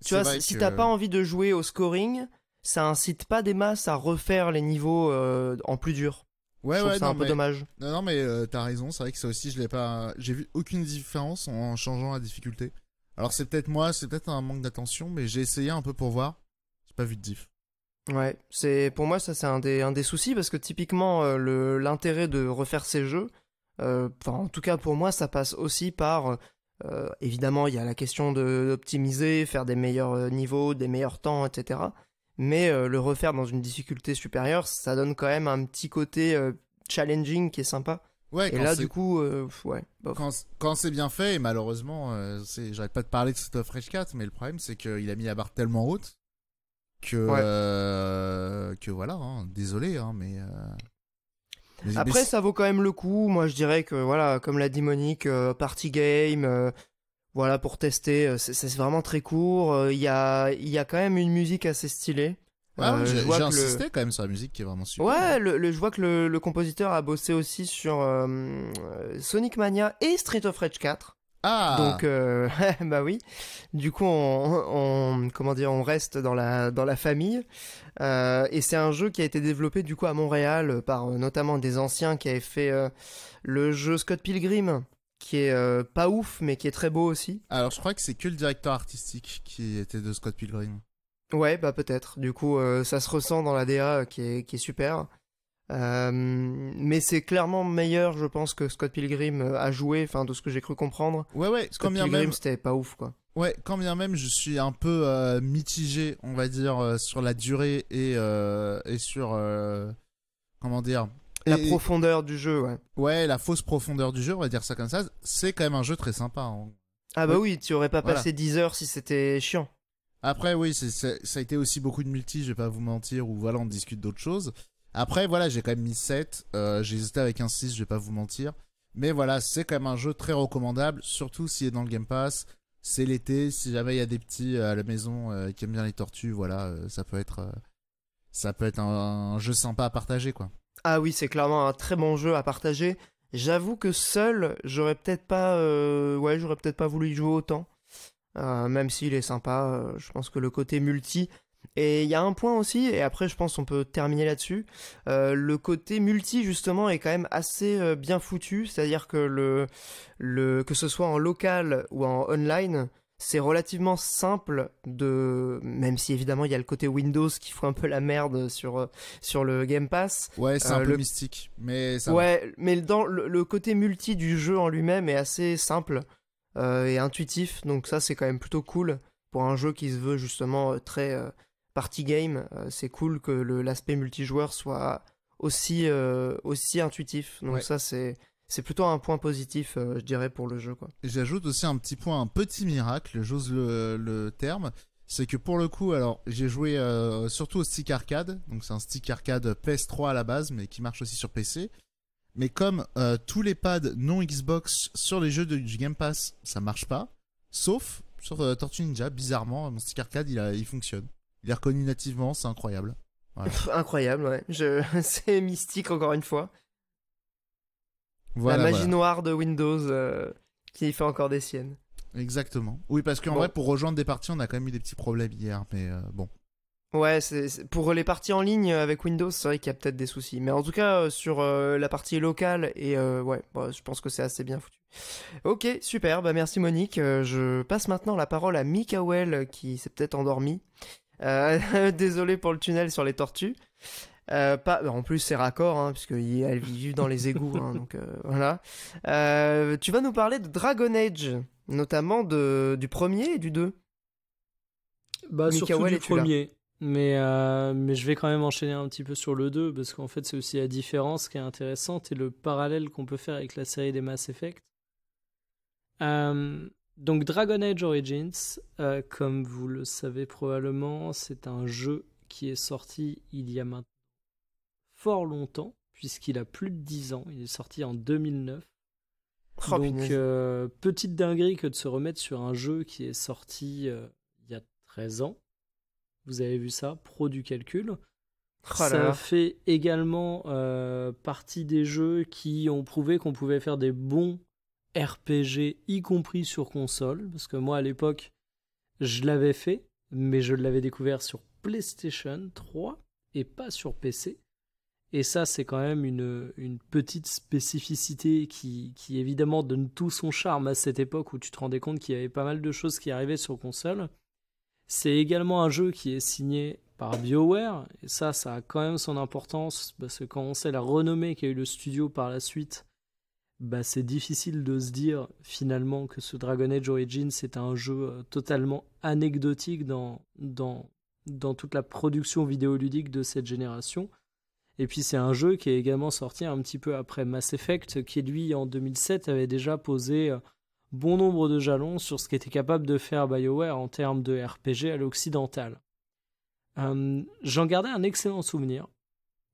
tu vois, si t'as pas envie de jouer au scoring, ça incite pas des masses à refaire les niveaux euh, en plus dur. Ouais, ouais, c'est un peu dommage. Non, non, mais euh, t'as raison. C'est vrai que ça aussi, je l'ai pas. J'ai vu aucune différence en changeant la difficulté. Alors c'est peut-être moi, c'est peut-être un manque d'attention, mais j'ai essayé un peu pour voir. J'ai pas vu de diff. Ouais, c'est pour moi ça c'est un des un des soucis parce que typiquement euh, le l'intérêt de refaire ces jeux, enfin en tout cas pour moi ça passe aussi par euh, évidemment, il y a la question d'optimiser, faire des meilleurs euh, niveaux, des meilleurs temps, etc. Mais euh, le refaire dans une difficulté supérieure, ça donne quand même un petit côté challenging qui est sympa. et là, du coup, ouais. Quand, c'est bien fait, et malheureusement, j'arrête pas de parler de cette Fresh 4, mais le problème, c'est qu'il a mis la barre tellement haute que, que voilà, hein, désolé, hein, mais après, ça vaut quand même le coup. Moi, je dirais que, voilà, comme l'a dit Monique, euh, party game, euh, voilà, pour tester, euh, c'est vraiment très court. Il y, a, y a quand même une musique assez stylée. Ah ouais, j'ai insisté quand même sur la musique qui est vraiment super. Ouais, le, je vois que le, compositeur a bossé aussi sur Sonic Mania et Street of Rage 4. Ah. Donc euh, <laughs> bah oui. Du coup, on, comment dire, on reste dans la dans la famille. Euh, et c'est un jeu qui a été développé du coup à Montréal euh, par notamment des anciens qui avaient fait le jeu Scott Pilgrim, qui est pas ouf mais qui est très beau aussi. Alors je crois que c'est que le directeur artistique qui était de Scott Pilgrim. Ouais, bah peut-être. Du coup, ça se ressent dans la DA qui est qui est super. Euh, mais c'est clairement meilleur, je pense, que Scott Pilgrim euh, a joué, enfin de ce que j'ai cru comprendre. Ouais, ouais. Scott Pilgrim, même... c'était pas ouf, quoi. Ouais, quand bien même, je suis un peu euh, mitigé, on va dire, sur la durée et et sur comment dire. La profondeur du jeu, ouais. Ouais, la fausse profondeur du jeu, on va dire ça comme ça. C'est quand même un jeu très sympa. Hein. Ah bah oui, tu aurais pas passé 10 heures si c'était chiant. Après, oui, ça a été aussi beaucoup de multi, je vais pas vous mentir, Ou voilà, on discute d'autres choses. Après, voilà, j'ai quand même mis 7. Euh, j'ai hésité avec un 6, je vais pas vous mentir. Mais voilà, c'est quand même un jeu très recommandable, surtout s'il est dans le Game Pass. C'est l'été, si jamais il y a des petits euh, à la maison euh, qui aiment bien les tortues, voilà, ça peut être, ça peut être un, jeu sympa à partager, quoi. Ah oui, c'est clairement un très bon jeu à partager. J'avoue que seul, j'aurais peut-être pas, ouais, j'aurais peut-être pas voulu y jouer autant. même s'il est sympa, je pense que le côté multi, et il y a un point aussi, et après je pense on peut terminer là-dessus, euh, le côté multi justement est quand même assez euh, bien foutu, c'est-à-dire que le, le, que ce soit en local ou en online, c'est relativement simple de même si évidemment il y a le côté Windows qui fout un peu la merde sur euh, sur le Game Pass. Ouais, c'est un peu mystique, mais ça Ouais, mais dans le, côté multi du jeu en lui-même est assez simple et intuitif, donc ça c'est quand même plutôt cool pour un jeu qui se veut justement très party game. Euh, c'est cool que l'aspect multijoueur soit aussi euh, aussi intuitif. Donc ça c'est c'est plutôt un point positif, euh, je dirais, pour le jeu. J'ajoute aussi un petit point, un petit miracle, j'ose le, terme, c'est que pour le coup, alors j'ai joué surtout au stick arcade, donc c'est un stick arcade PS3 à la base, mais qui marche aussi sur PC. Mais comme tous les pads non Xbox sur les jeux de, du Game Pass, ça marche pas, sauf sur Tortue Ninja, bizarrement, mon stick arcade il, il fonctionne. Il est nativement, c'est incroyable. incroyable, ouais. <laughs> c'est mystique encore une fois. la magie noire de Windows euh, qui fait encore des siennes. Exactement. Oui, parce qu'en vrai, pour rejoindre des parties, on a quand même eu des petits problèmes hier, mais euh, bon. Ouais, pour les parties en ligne euh, avec Windows, c'est vrai qu'il y a peut-être des soucis. Mais en tout cas, sur la partie locale, et ouais, bah, je pense que c'est assez bien foutu. Ok, super, bah merci Monique. je passe maintenant la parole à Mikael qui s'est peut-être endormi euh, <laughs> désolé pour le tunnel sur les tortues. Euh, pas, en plus, c'est raccord, hein, puisqu'elles vivent dans les égouts. Hein, donc, euh, voilà. tu vas nous parler de Dragon Age, notamment du premier et du deux Bah, surtout du premier. Mais, mais je vais quand même enchaîner un petit peu sur le deux parce qu'en fait, c'est aussi la différence qui est intéressante et le parallèle qu'on peut faire avec la série des Mass Effect. Donc Dragon Age Origins, euh, comme vous le savez probablement, c'est un jeu qui est sorti il y a maintenant fort longtemps, puisqu'il a plus de 10 ans, il est sorti en 2009. Donc euh, petite dinguerie que de se remettre sur un jeu qui est sorti euh, il y a 13 ans. Vous avez vu ça, pro du calcul. Oh ça fait également partie des jeux qui ont prouvé qu'on pouvait faire des bons RPG, y compris sur console, parce que moi à l'époque, je l'avais fait, mais je l'avais découvert sur PlayStation 3 et pas sur PC. Et ça, c'est quand même une, une petite spécificité qui, qui, évidemment donne tout son charme à cette époque où tu te rendais compte qu'il y avait pas mal de choses qui arrivaient sur console. C'est également un jeu qui est signé par BioWare, et ça, ça a quand même son importance, parce que quand on sait la renommée qu'a eu le studio par la suite, bah, c'est difficile de se dire finalement que ce Dragon Age Origins c'est un jeu euh, totalement anecdotique dans, dans, dans toute la production vidéoludique de cette génération. Et puis c'est un jeu qui est également sorti un petit peu après Mass Effect, qui lui en 2007 avait déjà posé euh, bon nombre de jalons sur ce qu'était capable de faire BioWare en termes de RPG à l'occidental. Euh, j'en gardais un excellent souvenir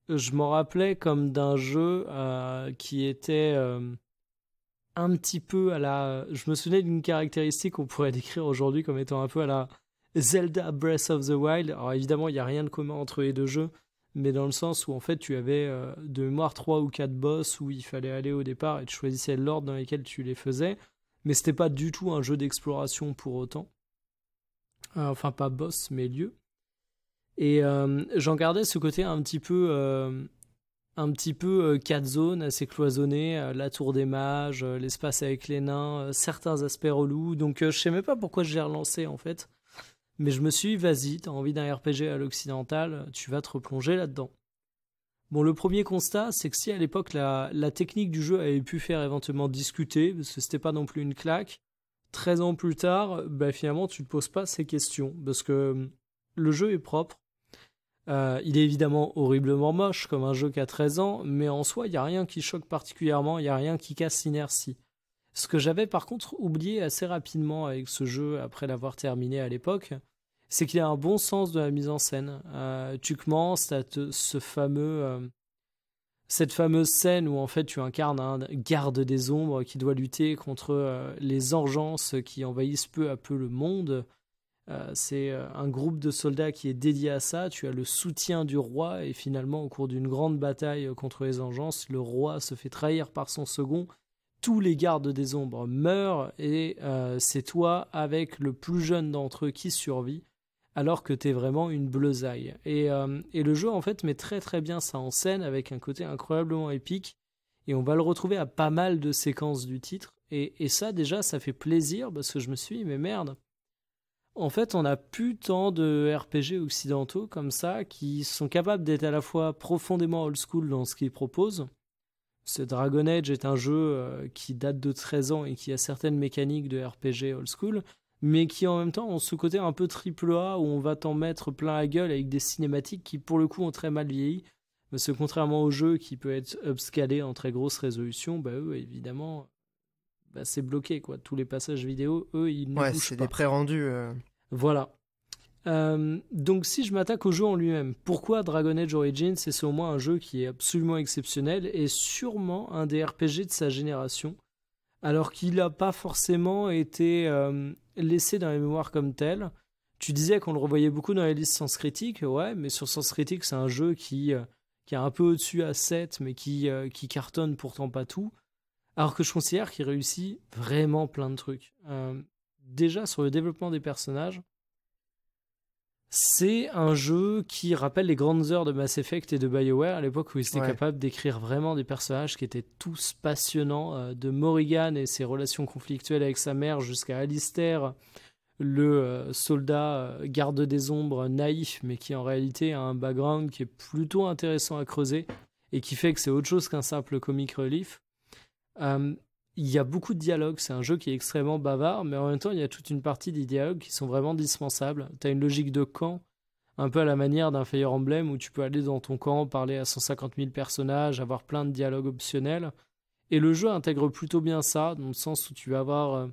je m'en rappelais comme d'un jeu euh, qui était euh, un petit peu à la. Je me souvenais d'une caractéristique qu'on pourrait <laughs> décrire aujourd'hui comme étant un peu à la Zelda Breath of the Wild. Alors évidemment, il n'y a rien de commun entre les deux jeux, mais dans le sens où en fait tu avais euh, de mémoire trois ou quatre boss où il fallait aller au départ et tu choisissais l'ordre dans lequel tu les faisais, mais c'était pas du tout un jeu d'exploration pour autant. Enfin, pas boss, mais lieu. Et euh, j'en gardais ce côté un petit peu, euh, un petit peu euh, quatre zones assez cloisonnées, la tour des mages, l'espace avec les nains, certains aspects relous. Donc je sais même pas pourquoi je l'ai relancé en fait. Mais je me suis dit, vas-y, t'as envie d'un RPG à l'occidental, tu vas te replonger là-dedans. Bon, le premier constat, c'est que si à l'époque la, la, technique du jeu avait pu faire éventuellement discuter, parce que c'était pas non plus une claque, 13 ans plus tard, bah finalement tu te poses pas ces questions, parce que hum, le jeu est propre, euh, il est évidemment horriblement moche comme un jeu qui a 13 ans, mais en soi, il n'y a rien qui choque particulièrement, il n'y a rien qui casse l'inertie. Ce que j'avais par contre oublié assez rapidement avec ce jeu après l'avoir terminé à l'époque, c'est qu'il y a un bon sens de la mise en scène. Euh, tu commences à ce fameux, euh, cette fameuse scène où en fait tu incarnes un garde des ombres qui doit lutter contre les urgences qui envahissent peu à peu le monde euh, c'est euh, un groupe de soldats qui est dédié à ça. Tu as le soutien du roi et finalement, au cours d'une grande bataille euh, contre les engences, le roi se fait trahir par son second. Tous les gardes des ombres meurent et c'est toi avec le plus jeune d'entre eux qui survit alors que t'es vraiment une bleusaille. Et, et le jeu en fait met très très bien ça en scène avec un côté incroyablement épique et on va le retrouver à pas mal de séquences du titre et, et ça déjà ça fait plaisir parce que je me suis dit mais merde en fait, on n'a plus tant de RPG occidentaux comme ça qui sont capables d'être à la fois profondément old school dans ce qu'ils proposent. Ce Dragon Age est un jeu euh, qui date de 13 ans et qui a certaines mécaniques de RPG old school, mais qui en même temps ont ce côté un peu triple A où on va t'en mettre plein la gueule avec des cinématiques qui pour le coup ont très mal vieilli. Parce que contrairement au jeu qui peut être upscalé en très grosse résolution, bah eux évidemment bah, c'est bloqué quoi. Tous les passages vidéo, eux, ils ne ouais, c'est des pré-rendus. Euh. Voilà. Euh, donc si je m'attaque au jeu en lui-même, pourquoi Dragon Age Origins C'est au moins un jeu qui est absolument exceptionnel et sûrement un des RPG de sa génération, alors qu'il n'a pas forcément été euh, laissé dans les mémoires comme tel. Tu disais qu'on le revoyait beaucoup dans les listes sans critique, ouais, mais sur Sens Critique, c'est un jeu qui, qui est un peu au-dessus à 7, mais qui, qui cartonne pourtant pas tout. Alors que je considère qu'il réussit vraiment plein de trucs. Euh, déjà sur le développement des personnages, c'est un jeu qui rappelle les grandes heures de Mass Effect et de BioWare, à l'époque où ils étaient capables d'écrire vraiment des personnages qui étaient tous passionnants, euh, de Morrigan et ses relations conflictuelles avec sa mère jusqu'à Alistair, le euh, soldat garde des ombres naïf, mais qui en réalité a un background qui est plutôt intéressant à creuser et qui fait que c'est autre chose qu'un simple comic relief. Euh, il y a beaucoup de dialogues, c'est un jeu qui est extrêmement bavard, mais en même temps, il y a toute une partie des dialogues qui sont vraiment dispensables. T'as une logique de camp, un peu à la manière d'un Fire Emblem, où tu peux aller dans ton camp, parler à 150 000 personnages, avoir plein de dialogues optionnels. Et le jeu intègre plutôt bien ça, dans le sens où tu vas avoir euh,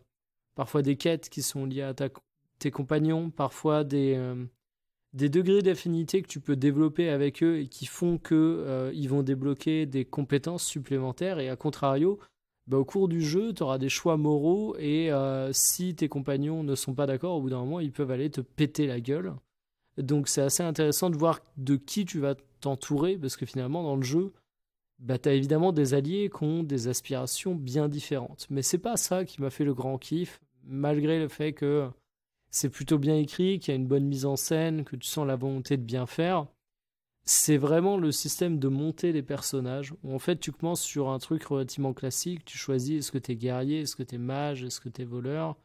parfois des quêtes qui sont liées à tes compagnons, parfois des, euh, des degrés d'affinité que tu peux développer avec eux et qui font qu'ils euh, vont débloquer des compétences supplémentaires et à contrario bah, au cours du jeu tu auras des choix moraux et euh, si tes compagnons ne sont pas d'accord au bout d'un moment ils peuvent aller te péter la gueule donc c'est assez intéressant de voir de qui tu vas t'entourer parce que finalement dans le jeu bah, tu as évidemment des alliés qui ont des aspirations bien différentes mais c'est pas ça qui m'a fait le grand kiff malgré le fait que c'est plutôt bien écrit, qu'il y a une bonne mise en scène, que tu sens la volonté de bien faire. C'est vraiment le système de monter les personnages. en fait, tu commences sur un truc relativement classique. Tu choisis est-ce que tu es guerrier, est-ce que tu es mage, est-ce que tu es voleur.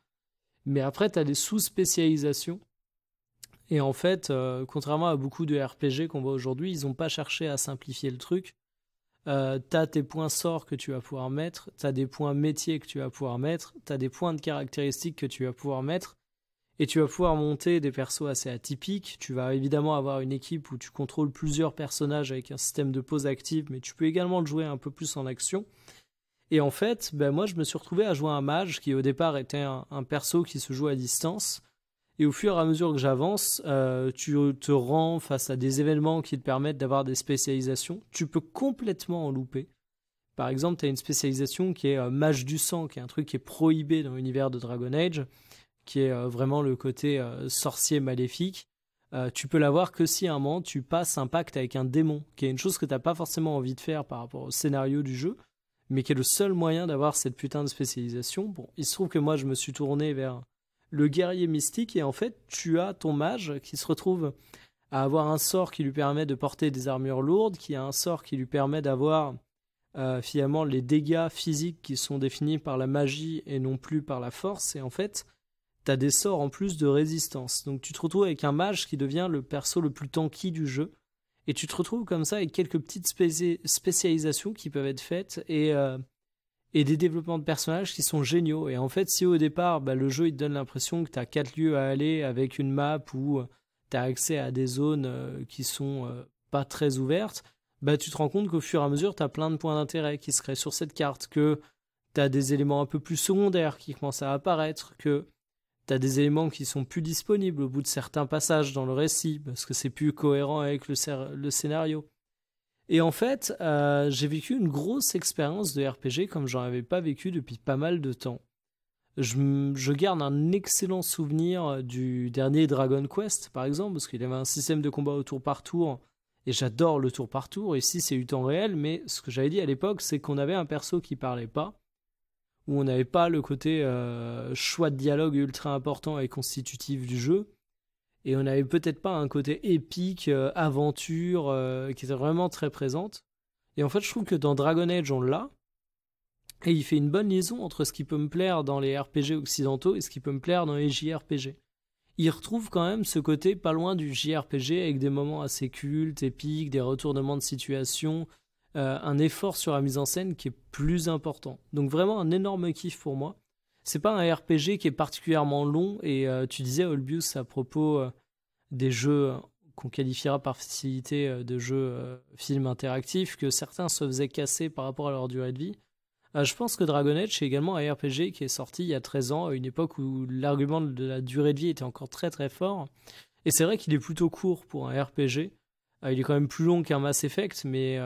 Mais après, tu as des sous-spécialisations. Et en fait, euh, contrairement à beaucoup de RPG qu'on voit aujourd'hui, ils n'ont pas cherché à simplifier le truc. Euh, as tes points sorts que tu vas pouvoir mettre, tu as des points métiers que tu vas pouvoir mettre, tu as des points de caractéristiques que tu vas pouvoir mettre, et tu vas pouvoir monter des persos assez atypiques. Tu vas évidemment avoir une équipe où tu contrôles plusieurs personnages avec un système de pose active, mais tu peux également le jouer un peu plus en action. Et en fait, ben moi je me suis retrouvé à jouer un mage qui au départ était un, perso qui se joue à distance. Et au fur et à mesure que j'avance, euh, tu te rends face à des événements qui te permettent d'avoir des spécialisations. Tu peux complètement en louper. Par exemple, tu as une spécialisation qui est euh, mage du sang, qui est un truc qui est prohibé dans l'univers de Dragon Age qui est euh, vraiment le côté euh, sorcier maléfique, euh, tu peux l'avoir que si à un moment tu passes un pacte avec un démon, qui est une chose que t'as pas forcément envie de faire par rapport au scénario du jeu, mais qui est le seul moyen d'avoir cette putain de spécialisation. Bon, il se trouve que moi je me suis tourné vers le guerrier mystique et en fait tu as ton mage qui se retrouve à avoir un sort qui lui permet de porter des armures lourdes, qui a un sort qui lui permet d'avoir finalement les dégâts physiques qui sont définis par la magie et non plus par la force. Et en fait, t'as des sorts en plus de résistance. Donc tu te retrouves avec un mage qui devient le perso le plus tanky du jeu. Et tu te retrouves comme ça avec quelques petites spécialisations qui peuvent être faites euh, et, des développements de personnages qui sont géniaux. Et en fait, si au départ, bah, le jeu il te donne l'impression que tu as quatre lieux à aller avec une map où euh, tu as accès à des zones euh, qui sont pas très ouvertes, bah, tu te rends compte qu'au fur et à mesure, tu as plein de points d'intérêt qui seraient sur cette carte, que tu as des éléments un peu plus secondaires qui commencent à apparaître, que t'as des éléments qui sont plus disponibles au bout de certains passages dans le récit parce que c'est plus cohérent avec le, scénario. Et en fait, euh, j'ai vécu une grosse expérience de RPG comme j'en avais pas vécu depuis pas mal de temps. Je, garde un excellent souvenir euh, du dernier Dragon Quest, par exemple, parce qu'il avait un système de combat au tour par tour, et j'adore le tour par tour. Ici, c'est du temps réel, mais ce que j'avais dit à l'époque, c'est qu'on avait un perso qui parlait pas, où on n'avait pas le côté euh, choix de dialogue ultra important et constitutif du jeu. Et on n'avait peut-être pas un côté épique, euh, aventure, euh, qui était vraiment très présente. Et en fait, je trouve que dans Dragon Age, on l'a. Et il fait une bonne liaison entre ce qui peut me plaire dans les RPG occidentaux et ce qui peut me plaire dans les JRPG. Il retrouve quand même ce côté pas loin du JRPG avec des moments assez cultes, épiques, des retournements de situation, euh, un effort sur la mise en scène qui est plus important. Donc vraiment un énorme kiff pour moi. C'est pas un RPG qui est particulièrement long et euh, tu disais Olbius à propos euh, des jeux qu'on qualifiera par facilité de jeux films interactifs que certains se faisaient casser par rapport à leur durée de vie. je pense que Dragon Age est également un RPG qui est sorti il y a 13 ans, à une époque où l'argument de la durée de vie était encore très très fort. Et c'est vrai qu'il est plutôt court pour un RPG. il est quand même plus long qu'un Mass Effect, mais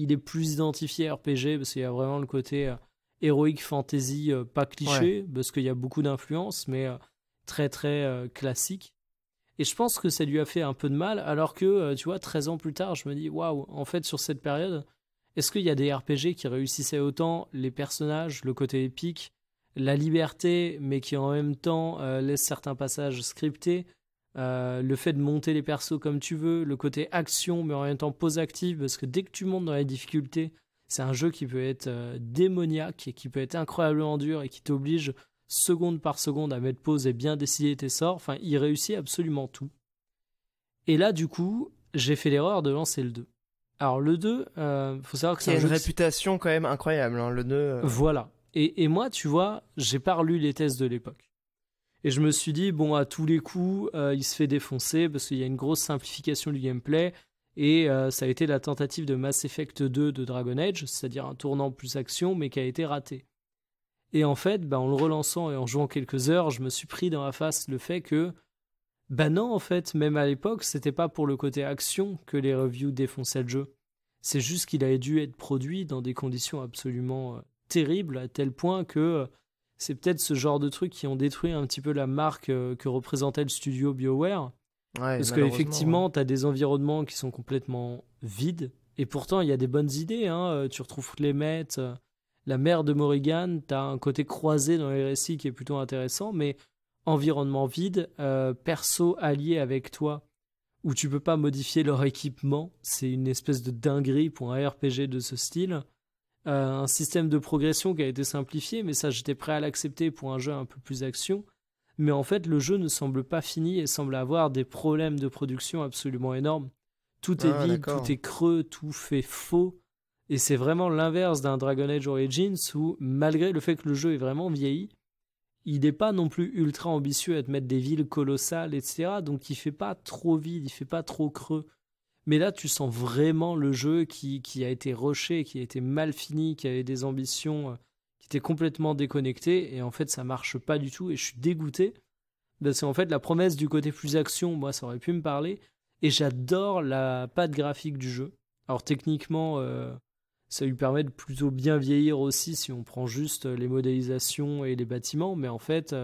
il est plus identifié à RPG parce qu'il y a vraiment le côté euh, héroïque fantasy euh, pas cliché parce qu'il y a beaucoup d'influences mais euh, très très classique. Et je pense que ça lui a fait un peu de mal alors que tu vois 13 ans plus tard, je me dis waouh, en fait sur cette période, est-ce qu'il y a des RPG qui réussissaient autant les personnages, le côté épique, la liberté mais qui en même temps laissent certains passages scriptés euh, le fait de monter les persos comme tu veux, le côté action, mais en même temps pause active, parce que dès que tu montes dans les difficultés c'est un jeu qui peut être euh, démoniaque et qui peut être incroyablement dur et qui t'oblige seconde par seconde à mettre pause et bien décider tes sorts. Enfin, il réussit absolument tout. Et là, du coup, j'ai fait l'erreur de lancer le 2. Alors, le 2, euh, faut savoir que c'est une réputation quand même incroyable, hein, le Voilà. Et, et moi, tu vois, j'ai pas lu les tests de l'époque. Et je me suis dit, bon, à tous les coups, euh, il se fait défoncer parce qu'il y a une grosse simplification du gameplay. Et euh, ça a été la tentative de Mass Effect 2 de Dragon Age, c'est-à-dire un tournant plus action, mais qui a été raté. Et en fait, bah, en le relançant et en jouant quelques heures, je me suis pris dans la face le fait que, bah non, en fait, même à l'époque, c'était pas pour le côté action que les reviews défonçaient le jeu. C'est juste qu'il avait dû être produit dans des conditions absolument euh, terribles, à tel point que c'est peut-être ce genre de trucs qui ont détruit un petit peu la marque euh, que représentait le studio BioWare. parce qu'effectivement, tu as des environnements qui sont complètement vides. Et pourtant, il y a des bonnes idées. Hein. Euh, tu retrouves les maîtres, euh, la mère de Morrigan. Tu as un côté croisé dans les récits qui est plutôt intéressant. Mais environnement vide, perso allié avec toi, où tu peux pas modifier leur équipement. C'est une espèce de dinguerie pour un RPG de ce style. Euh, un système de progression qui a été simplifié, mais ça j'étais prêt à l'accepter pour un jeu un peu plus action. Mais en fait, le jeu ne semble pas fini et semble avoir des problèmes de production absolument énormes. Tout est ah, vide, tout est creux, tout fait faux. Et c'est vraiment l'inverse d'un Dragon Age Origins où, malgré le fait que le jeu est vraiment vieilli, il n'est pas non plus ultra ambitieux à te mettre des villes colossales, etc. Donc il fait pas trop vide, il fait pas trop creux. Mais là, tu sens vraiment le jeu qui, a été rushé, qui a été mal fini, qui avait des ambitions, euh, qui était complètement déconnecté. Et en fait, ça marche pas du tout. Et je suis dégoûté. Parce en fait, la promesse du côté plus action, moi, ça aurait pu me parler. Et j'adore la patte graphique du jeu. Alors, techniquement, euh, ça lui permet de plutôt bien vieillir aussi si on prend juste euh, les modélisations et les bâtiments. Mais en fait,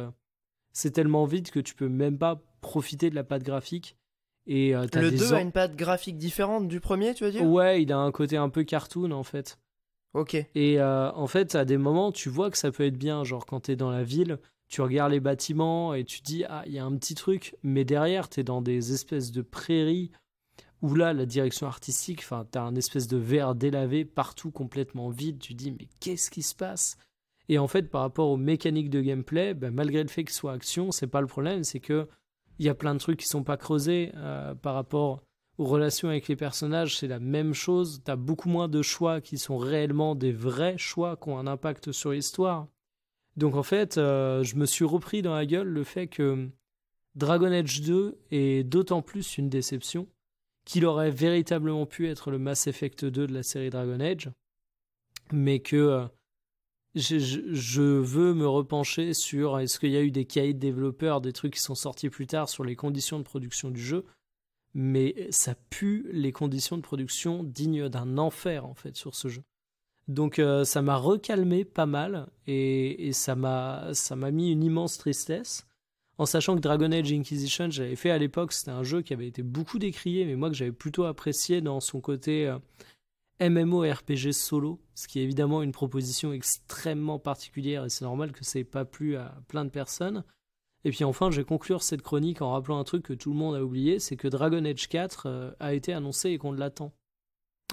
c'est tellement vite que tu peux même pas profiter de la patte graphique et, euh, as le 2 a une patte graphique différente du premier, tu vas dire Ouais, il a un côté un peu cartoon en fait. Ok. Et euh, en fait, à des moments, tu vois que ça peut être bien. Genre, quand t'es dans la ville, tu regardes les bâtiments et tu dis, ah, il y a un petit truc. Mais derrière, t'es dans des espèces de prairies où là, la direction artistique, enfin, t'as un espèce de verre délavé partout, complètement vide. Tu dis, mais qu'est-ce qui se passe Et en fait, par rapport aux mécaniques de gameplay, ben, malgré le fait que ce soit action, c'est pas le problème, c'est que il y a plein de trucs qui sont pas creusés euh, par rapport aux relations avec les personnages, c'est la même chose. T'as beaucoup moins de choix qui sont réellement des vrais choix qui ont un impact sur l'histoire. Donc en fait, euh, je me suis repris dans la gueule le fait que Dragon Age 2 est d'autant plus une déception qu'il aurait véritablement pu être le Mass Effect 2 de la série Dragon Age, mais que euh, je, veux me repencher sur est-ce qu'il y a eu des cahiers de développeurs, des trucs qui sont sortis plus tard sur les conditions de production du jeu, mais ça pue les conditions de production dignes d'un enfer en fait sur ce jeu. Donc euh, ça m'a recalmé pas mal et, ça m'a mis une immense tristesse. En sachant que Dragon Age Inquisition, j'avais fait à l'époque, c'était un jeu qui avait été beaucoup décrié, mais moi que j'avais plutôt apprécié dans son côté euh, MMORPG solo, ce qui est évidemment une proposition extrêmement particulière et c'est normal que ça n'ait pas plu à plein de personnes. Et puis enfin, je vais conclure cette chronique en rappelant un truc que tout le monde a oublié, c'est que Dragon Age 4 euh, a été annoncé et qu'on l'attend.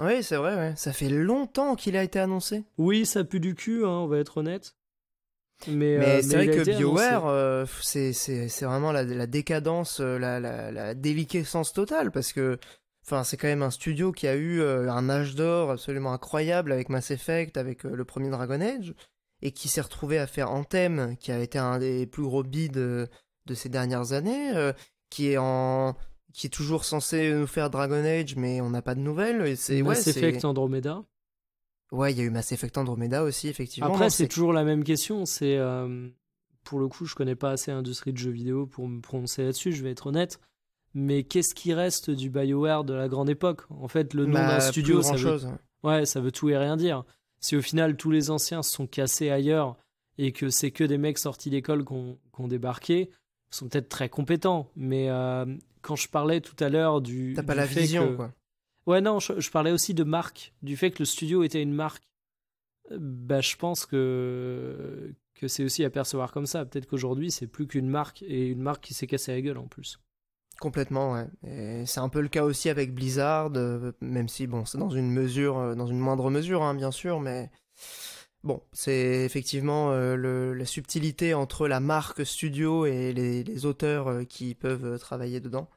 Oui, c'est vrai, ça fait longtemps qu'il a été annoncé. Oui, ça pue du cul, hein, on va être honnête. Mais, euh, c'est vrai que BioWare, euh, c'est vraiment la, décadence, la, déliquescence totale, parce que Enfin, c'est quand même un studio qui a eu euh, un âge d'or absolument incroyable avec Mass Effect, avec euh, le premier Dragon Age, et qui s'est retrouvé à faire Anthem, qui a été un des plus gros bids de, ces dernières années, euh, qui est en qui est toujours censé nous faire Dragon Age, mais on n'a pas de nouvelles. C'est Mass Effect Andromeda. Ouais, il y a eu Mass Effect Andromeda aussi, effectivement. Après, c'est toujours la même question. C'est pour le coup, je connais pas assez l'industrie de jeux vidéo pour me prononcer là-dessus. Je vais être honnête mais qu'est-ce qui reste du BioWare de la grande époque En fait, le nom bah, d'un studio, ça veut... Chose. Ouais, ça veut tout et rien dire. Si au final tous les anciens se sont cassés ailleurs et que c'est que des mecs sortis d'école qui ont débarqué, sont peut-être très compétents, mais euh, quand je parlais tout à l'heure du... T'as pas la vision, quoi. Ouais, non, je, parlais aussi de marque, du fait que le studio était une marque. Euh, bah, je pense que, que c'est aussi à percevoir comme ça. Peut-être qu'aujourd'hui, c'est plus qu'une marque, et une marque qui s'est cassée la gueule en plus. Complètement, ouais. c'est un peu le cas aussi avec Blizzard, euh, même si bon, c'est dans une mesure, euh, dans une moindre mesure, hein, bien sûr, mais bon, c'est effectivement euh, la subtilité entre la marque studio et les, auteurs qui peuvent travailler dedans.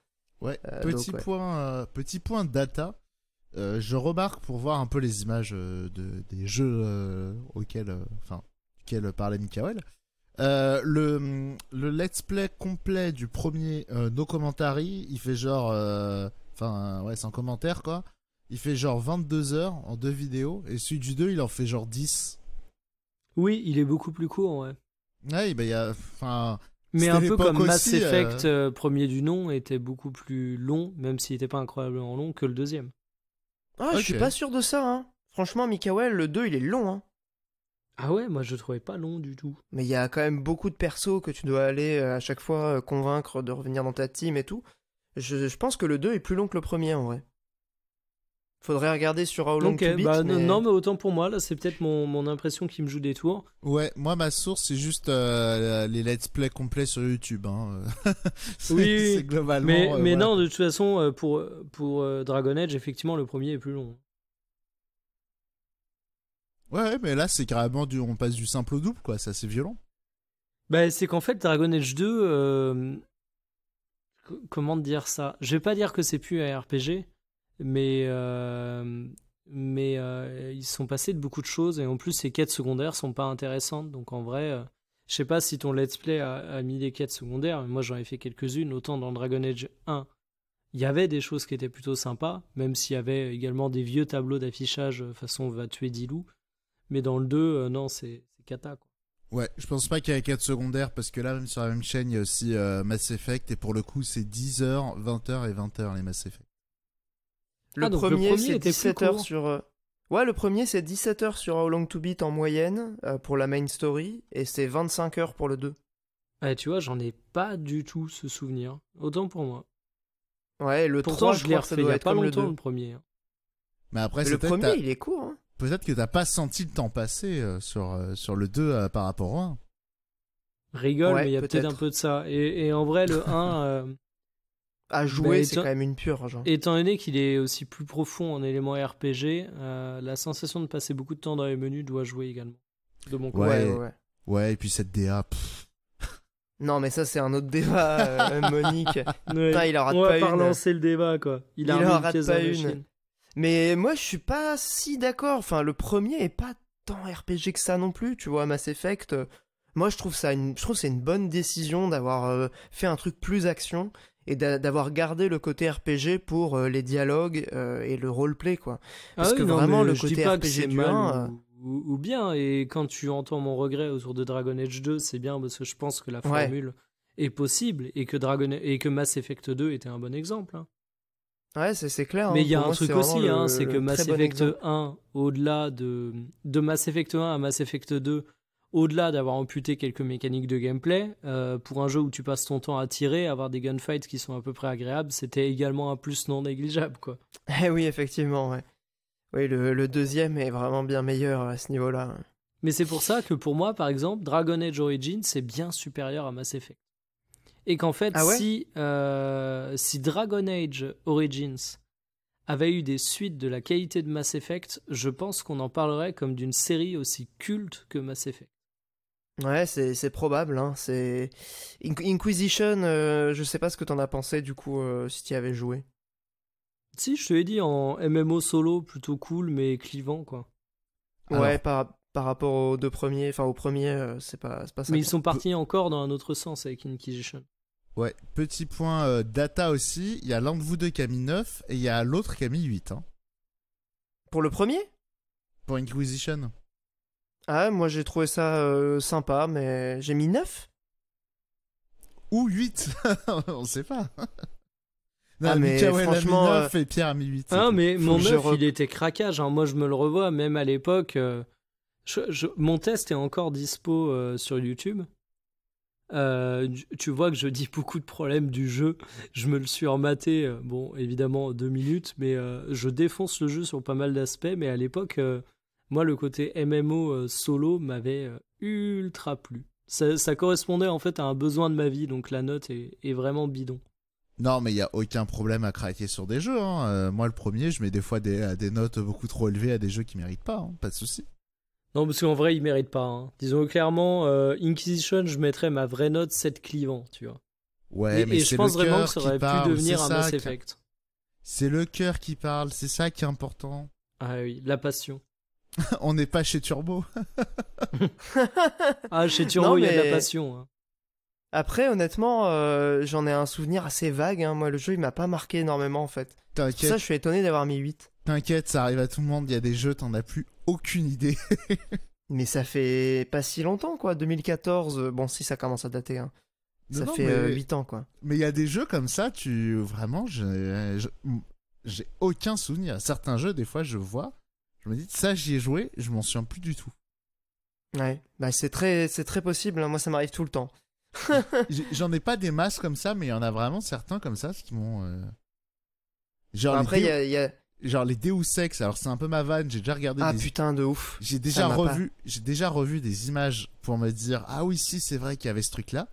Ouais. petit point, petit point data. je remarque pour voir un peu les images des jeux auxquels, enfin, parlait Mikael. Euh, le, le let's play complet du premier euh, No Commentary, il fait genre. Euh, enfin, ouais, c'est un commentaire quoi. Il fait genre 22 heures en deux vidéos, et celui du 2, il en fait genre 10. Oui, il est beaucoup plus court, ouais. Ouais, bah, il y a. Enfin. Mais un peu comme Mass Effect, premier du nom, était beaucoup plus long, même s'il était pas incroyablement long, que le deuxième. Ah, je suis pas sûr de ça, hein. Franchement, Mikael, le 2, il est long, hein. Ah ouais, moi je trouvais pas long du tout. Mais il y a quand même beaucoup de persos que tu dois aller euh, à chaque fois euh, convaincre de revenir dans ta team et tout. Je, pense que le 2 est plus long que le premier en vrai. Faudrait regarder sur How Long bah, Non, mais autant pour moi, là, c'est peut-être mon, impression qui me joue des tours. Ouais, moi, ma source, c'est juste euh, les let's play complets sur YouTube. Hein. <laughs> oui, globalement. Mais, mais non, de toute façon, pour, pour Dragon Age, effectivement, le premier est plus long. Ouais, mais là, c'est carrément du, on passe du simple au double, quoi. C'est violent. Bah, c'est qu'en fait, Dragon Age 2, euh, comment dire ça Je vais pas dire que c'est plus un RPG, mais euh, mais euh, ils sont passés de beaucoup de choses et en plus, ces quêtes secondaires sont pas intéressantes. Donc en vrai, je sais pas si ton let's play a, mis des quêtes secondaires. Mais moi, j'en ai fait quelques-unes. Autant dans Dragon Age 1, il y avait des choses qui étaient plutôt sympas, même s'il y avait également des vieux tableaux d'affichage façon va tuer 10 loups. Mais dans le 2, euh, non, c'est cata. Quoi. Ouais, je pense pas qu'il y ait 4 secondaires parce que là, même sur la même chaîne, il y a aussi euh, Mass Effect et pour le coup, c'est 10h, 20h et 20h les Mass Effect. Le, ah, premier, premier c'est 17h sur. Euh, ouais, le premier, c'est 17h sur How Long to Beat en moyenne pour la main story et c'est 25h pour le 2. Ouais, ah, tu vois, j'en ai pas du tout ce souvenir. Autant pour moi. Ouais, le Pourtant, 3, je, l'ai refait il y a le, premier. Hein. Mais après, le premier, il est court. Hein peut-être que t'as pas senti le temps passer euh, sur, euh, sur le 2 euh, par rapport au 1. Rigole, mais il y a peut-être un peu de ça. Et, en vrai, le 1. A <laughs> jouer, c'est quand même une pure. Étant donné qu'il est aussi plus profond en éléments RPG, la sensation de passer beaucoup de temps dans les menus doit jouer également. De mon côté. Ouais, ouais, et puis cette DA. <laughs> Non, mais ça, c'est un autre débat, <laughs> Monique. il aura On pas va relancer le débat, quoi. Il, il aura pas une. Mais moi, je suis pas si d'accord. Enfin, le premier est pas tant RPG que ça non plus, tu vois, Mass Effect. Moi, je trouve ça une, je trouve c'est une bonne décision d'avoir euh, fait un truc plus action et d'avoir gardé le côté RPG pour euh, les dialogues euh, et le roleplay, quoi. Ah parce que vraiment, le côté RPG ou, bien, et quand tu entends mon regret autour de Dragon Age 2, c'est bien parce que je pense que la formule est possible et que, Dragon, et que Mass Effect 2 était un bon exemple. Hein. Ouais, c'est clair. Mais hein, il y a un truc aussi, hein, c'est que Mass Effect 1, au-delà de, de Mass Effect 1 à Mass Effect 2, au-delà d'avoir amputé quelques mécaniques de gameplay, euh, pour un jeu où tu passes ton temps à tirer, avoir des gunfights qui sont à peu près agréables, c'était également un plus non négligeable, quoi. <laughs> Eh oui, effectivement, Oui, le, le deuxième est vraiment bien meilleur à ce niveau-là. Mais c'est pour ça que pour moi, par exemple, Dragon Age Origins, c'est bien supérieur à Mass Effect. Et qu'en fait, ah si, euh, si Dragon Age Origins avait eu des suites de la qualité de Mass Effect, je pense qu'on en parlerait comme d'une série aussi culte que Mass Effect. Ouais, c'est probable. Hein. C'est Inquisition. Euh, je sais pas ce que t'en as pensé du coup euh, si si y avais joué. Si, je te l'ai dit en MMO solo plutôt cool mais clivant quoi. Ouais, par, par rapport aux deux premiers, enfin au premier, c'est pas, pas ça. Mais ils sont partis encore dans un autre sens avec Inquisition. Ouais, petit point euh, data aussi, il y a l'un de vous deux qui a mis 9 et il y a l'autre qui a mis 8. Hein. Pour le premier Pour Inquisition. Ah, moi j'ai trouvé ça euh, sympa, mais j'ai mis 9 Ou 8 <laughs> On sait pas. Ah, non, ah, mais Mika, ouais, franchement, a mis 9 euh, et Pierre a mis 8. Ah, mais mon 9, il était craquage. Hein. Moi je me le revois, même à l'époque. je, mon test est encore dispo sur YouTube. Euh, tu vois que je dis beaucoup de problèmes du jeu. Je me le suis rematé, euh, bon, évidemment, deux minutes, mais euh, je défonce le jeu sur pas mal d'aspects. Mais à l'époque, moi, le côté MMO solo m'avait ultra plu. Ça, correspondait en fait à un besoin de ma vie, donc la note est, vraiment bidon. Non, mais il n'y a aucun problème à craquer sur des jeux. Hein. moi, le premier, je mets des fois des, notes beaucoup trop élevées à des jeux qui méritent pas, hein. pas de soucis non, parce qu'en vrai, il mérite pas. Hein. Disons clairement, euh, Inquisition, je mettrais ma vraie note 7 clivant, tu vois. Ouais, et, mais je pense vraiment que ça aurait pu devenir un Mass Effect. C'est le cœur qui parle, c'est ça qui est important. Ah oui, la passion. <laughs> On n'est pas chez Turbo. <laughs> ah, chez Turbo, il y a de la passion. Hein. Après, honnêtement, euh, j'en ai un souvenir assez vague. Hein. Moi, le jeu, il m'a pas marqué énormément en fait. T'inquiète. Ça, je suis étonné d'avoir mis 8. T'inquiète, ça arrive à tout le monde. Il y a des jeux, t'en as plus aucune idée. <laughs> mais ça fait pas si longtemps, quoi. 2014, euh, bon, si ça commence à dater. Hein. ça fait 8 euh, ans, quoi. Mais il y a des jeux comme ça, tu. Vraiment, j'ai aucun souvenir. Certains jeux, des fois, je vois, je me dis, ça, j'y ai joué, je m'en souviens plus du tout. Ouais, bah c'est très, c'est très possible. Hein. Moi, ça m'arrive tout le temps. <laughs> J'en ai pas des masses comme ça, mais il y en a vraiment certains comme ça qui m'ont. Euh, genre, après, il y, Genre les Deus sex alors c'est un peu ma vanne, j'ai déjà regardé. Ah des... putain de ouf. J'ai déjà revu, j'ai déjà revu des images pour me dire ah oui si c'est vrai qu'il y avait ce truc là,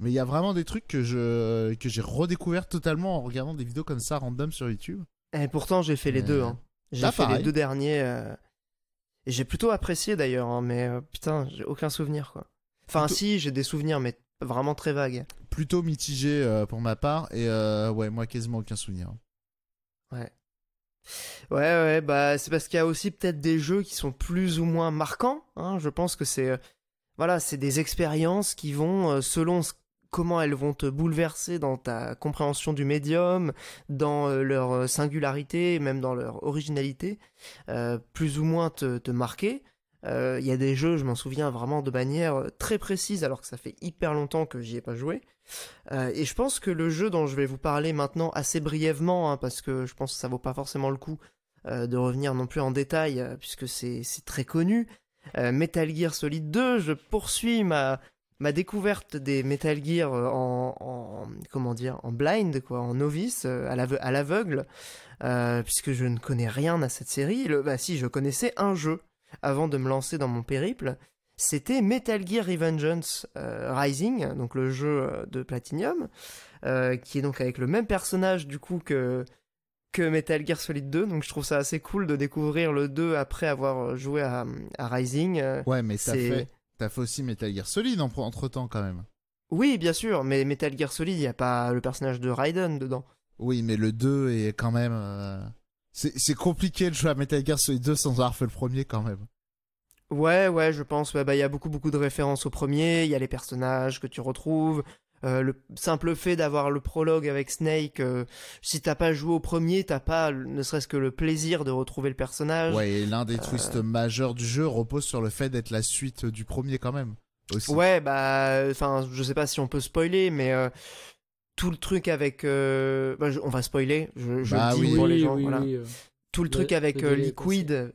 mais il y a vraiment des trucs que je que j'ai redécouvert totalement en regardant des vidéos comme ça random sur YouTube. Et eh, pourtant j'ai fait les deux, hein. j'ai fait les deux derniers. Euh, et J'ai plutôt apprécié d'ailleurs, hein, mais euh, putain j'ai aucun souvenir quoi. Enfin si j'ai des souvenirs mais vraiment très vague. Plutôt mitigé euh, pour ma part, et euh, ouais, moi quasiment aucun souvenir. Ouais. Ouais, ouais, bah c'est parce qu'il y a aussi peut-être des jeux qui sont plus ou moins marquants. Hein. Je pense que c'est. Euh, voilà, c'est des expériences qui vont, selon comment elles vont te bouleverser dans ta compréhension du médium, dans leur singularité, même dans leur originalité, plus ou moins te marquer. Euh, il y a des jeux, je m'en souviens vraiment de manière euh, très précise, alors que ça fait hyper longtemps que j'y ai pas joué. Euh, et je pense que le jeu dont je vais vous parler maintenant assez brièvement, hein, parce que je pense que ça vaut pas forcément le coup de revenir non plus en détail, puisque c'est très connu. Metal Gear Solid 2, je poursuis ma, ma découverte des Metal Gear en, en, comment dire en blind quoi en novice à l'aveugle puisque je ne connais rien à cette série bah si je connaissais un jeu avant de me lancer dans mon périple, c'était Metal Gear Revengeance euh, Rising, donc le jeu euh, de Platinum, euh, qui est donc avec le même personnage du coup que, que Metal Gear Solid 2, donc je trouve ça assez cool de découvrir le 2 après avoir joué à, Rising. Ouais, mais ça fait, as fait aussi Metal Gear Solid entre temps quand même. Oui, bien sûr, mais Metal Gear Solid, il n'y a pas le personnage de Raiden dedans. Oui, mais le 2 est quand même c'est compliqué de jouer à Metal Gear Solid 2 sans avoir fait le premier quand même. Ouais, ouais, je pense. Bah, il y a beaucoup, beaucoup de références au premier. Il y a les personnages que tu retrouves. Euh, le simple fait d'avoir le prologue avec Snake, euh, si t'as pas joué au premier, t'as pas, ne serait-ce que le plaisir de retrouver le personnage. Ouais, et l'un des euh, twists majeurs du jeu repose sur le fait d'être la suite du premier quand même. Ouais, bah, enfin, je sais pas si on peut spoiler, mais tout le truc avec. Euh, bah, on va spoiler, je, bah dis pour les gens. Euh, tout le, truc avec euh, Liquid,